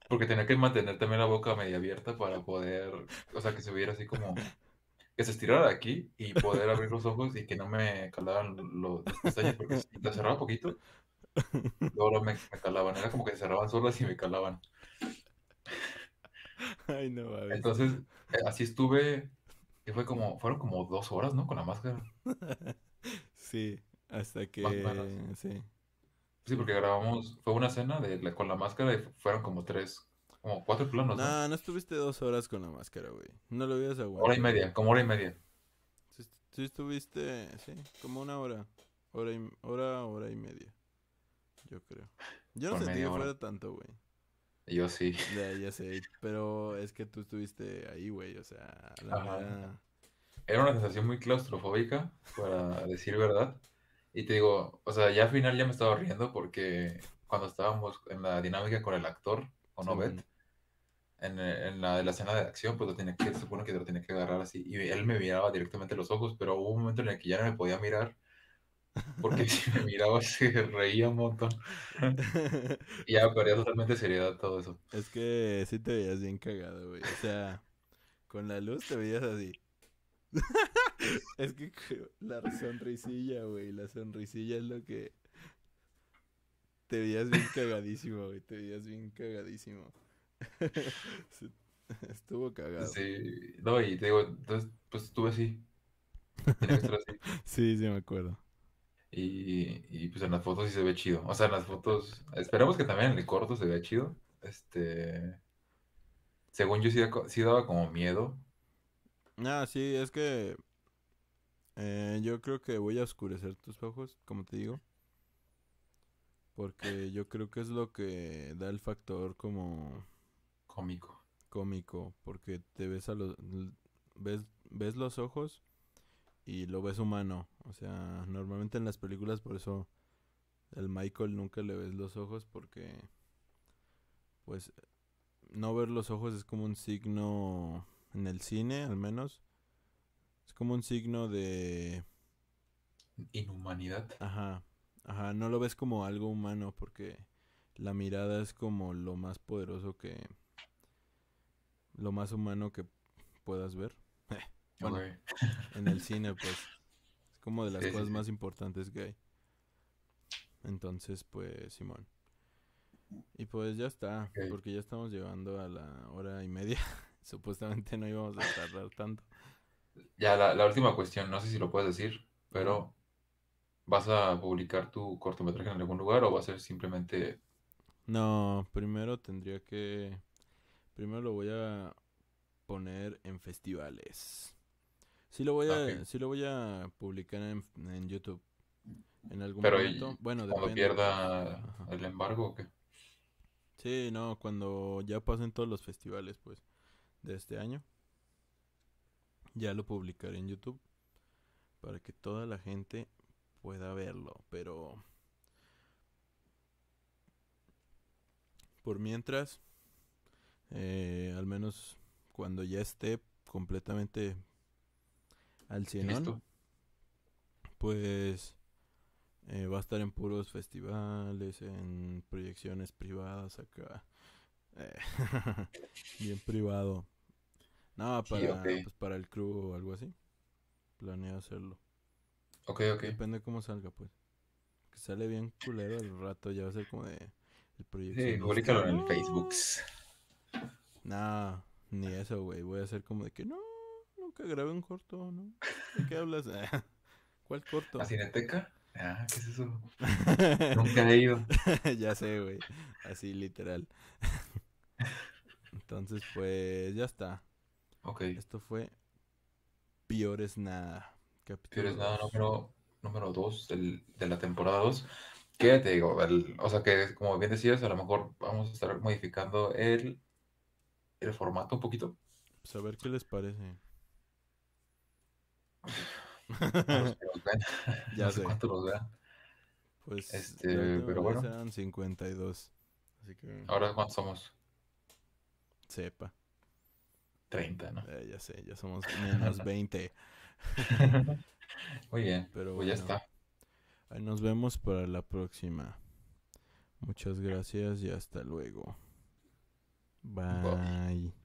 A: Porque tenía que mantener también la boca media abierta para poder, o sea, que se viera así como que se estirara aquí y poder abrir los ojos y que no me calaran los pestañas porque si la cerraba poquito, luego me, calaban. Era como que se cerraban solas y me calaban. Ay, no, a Entonces, eh, así estuve, que fue como, fueron como dos horas, ¿no? Con la máscara. Sí, hasta que... Sí. porque grabamos, fue una escena de, con la máscara y fueron como tres, como cuatro planos.
B: Nah, no, estuviste dos horas con la máscara, güey. No lo hubieras aguantado. Hora y media, como hora y media. Sí, estuviste, sí, como una hora. Hora, hora, hora y media. Yo creo. Yo no sentí fuera tanto, güey.
A: Yo sí. Ya, ya sé,
B: pero es que tú estuviste ahí, güey, o sea, la
A: Era una sensación muy claustrofóbica, para decir verdad. Y te digo, o sea, ya al final ya me estaba riendo porque cuando estábamos en la dinámica con el actor, o no En, la de la escena de acción, pues lo tenía que, se supone que lo tenía que agarrar así. Y él me miraba directamente los ojos, pero hubo un momento en el que ya no me podía mirar. Porque si me miraba se reía un montón. y ya perdía totalmente seriedad todo eso. Es que sí te
B: veías bien cagado, güey. O sea, con la luz te veías así. es que la sonrisilla, güey. La sonrisilla es lo que te veías bien cagadísimo, güey. Te veías bien cagadísimo. Estuvo cagado. Sí, no, y te digo,
A: entonces, pues estuve así. sí, sí, me acuerdo. Y, pues en las fotos sí se ve chido. O sea, en las fotos. Esperemos que también en el corto se vea chido. Este. Según yo sí, daba como miedo.
B: Ah, sí, es que. Eh, yo creo que voy a oscurecer tus ojos, como te digo. Porque yo creo que es lo que da el factor como... Cómico. Cómico, porque te ves a los... Ves, los ojos y lo ves humano. O sea, normalmente en las películas por eso el Michael nunca le ves los ojos porque... Pues no ver los ojos es como un signo en el cine, al menos. Es como un signo de...
A: Inhumanidad.
B: Ajá, Ajá, no lo ves como algo humano porque la mirada es como lo más poderoso que... Lo más humano que puedas ver. en el cine pues. Es como de las cosas más importantes que hay. Entonces pues, Simón. Y pues ya está, porque ya estamos llegando a la hora y media. Supuestamente no íbamos a tardar tanto.
A: Ya, la, la, última cuestión, no sé si lo puedes decir, pero ¿Vas a publicar tu cortometraje en algún lugar o va a ser simplemente...
B: No, primero tendría que... Primero lo voy a poner en festivales. Sí lo voy ah, a, lo voy a publicar en, YouTube. En algún momento. ¿Pero bueno, cuando pierda el embargo o qué? Sí, no, cuando ya pasen todos los festivales, pues, de este año. Ya lo publicaré en YouTube. Para que toda la gente pueda verlo, pero... Por mientras, eh, al menos cuando ya esté completamente al cien, pues eh, va a estar en puros festivales, en proyecciones privadas acá. Eh, bien privado. Nada para, pues, para el crew o algo así. Planeo hacerlo. Ok, ok. Depende de cómo salga, pues. Que sale bien culero al rato, ya va a ser como de. El proyecto. Sí, públicalo en Facebook. Nah, ni eso, güey. Voy a hacer como de que no, nunca grabé un corto, ¿no? ¿De qué hablas? ¿Cuál corto? ¿La Cineteca? Ah, ¿qué es eso? nunca he ido. ya sé, güey. Así, literal. Entonces, pues, ya está. Ok. Esto fue Piores Nada.
A: Capítulo Nada número, número 2 de la temporada 2. ¿Qué? te digo, o sea que como bien decías, a lo mejor vamos a estar modificando el, el formato un poquito. Pues a ver qué les parece.
B: ya sé. cuánto los vean. Pues este, pero bueno. serán 52. Ahora cuántos somos. Sepa. 30, ¿no? Eh, ya sé, ya somos menos 20.
A: Muy bien, pero pues ya está.
B: nos vemos para la próxima. Muchas gracias y hasta luego. Bye.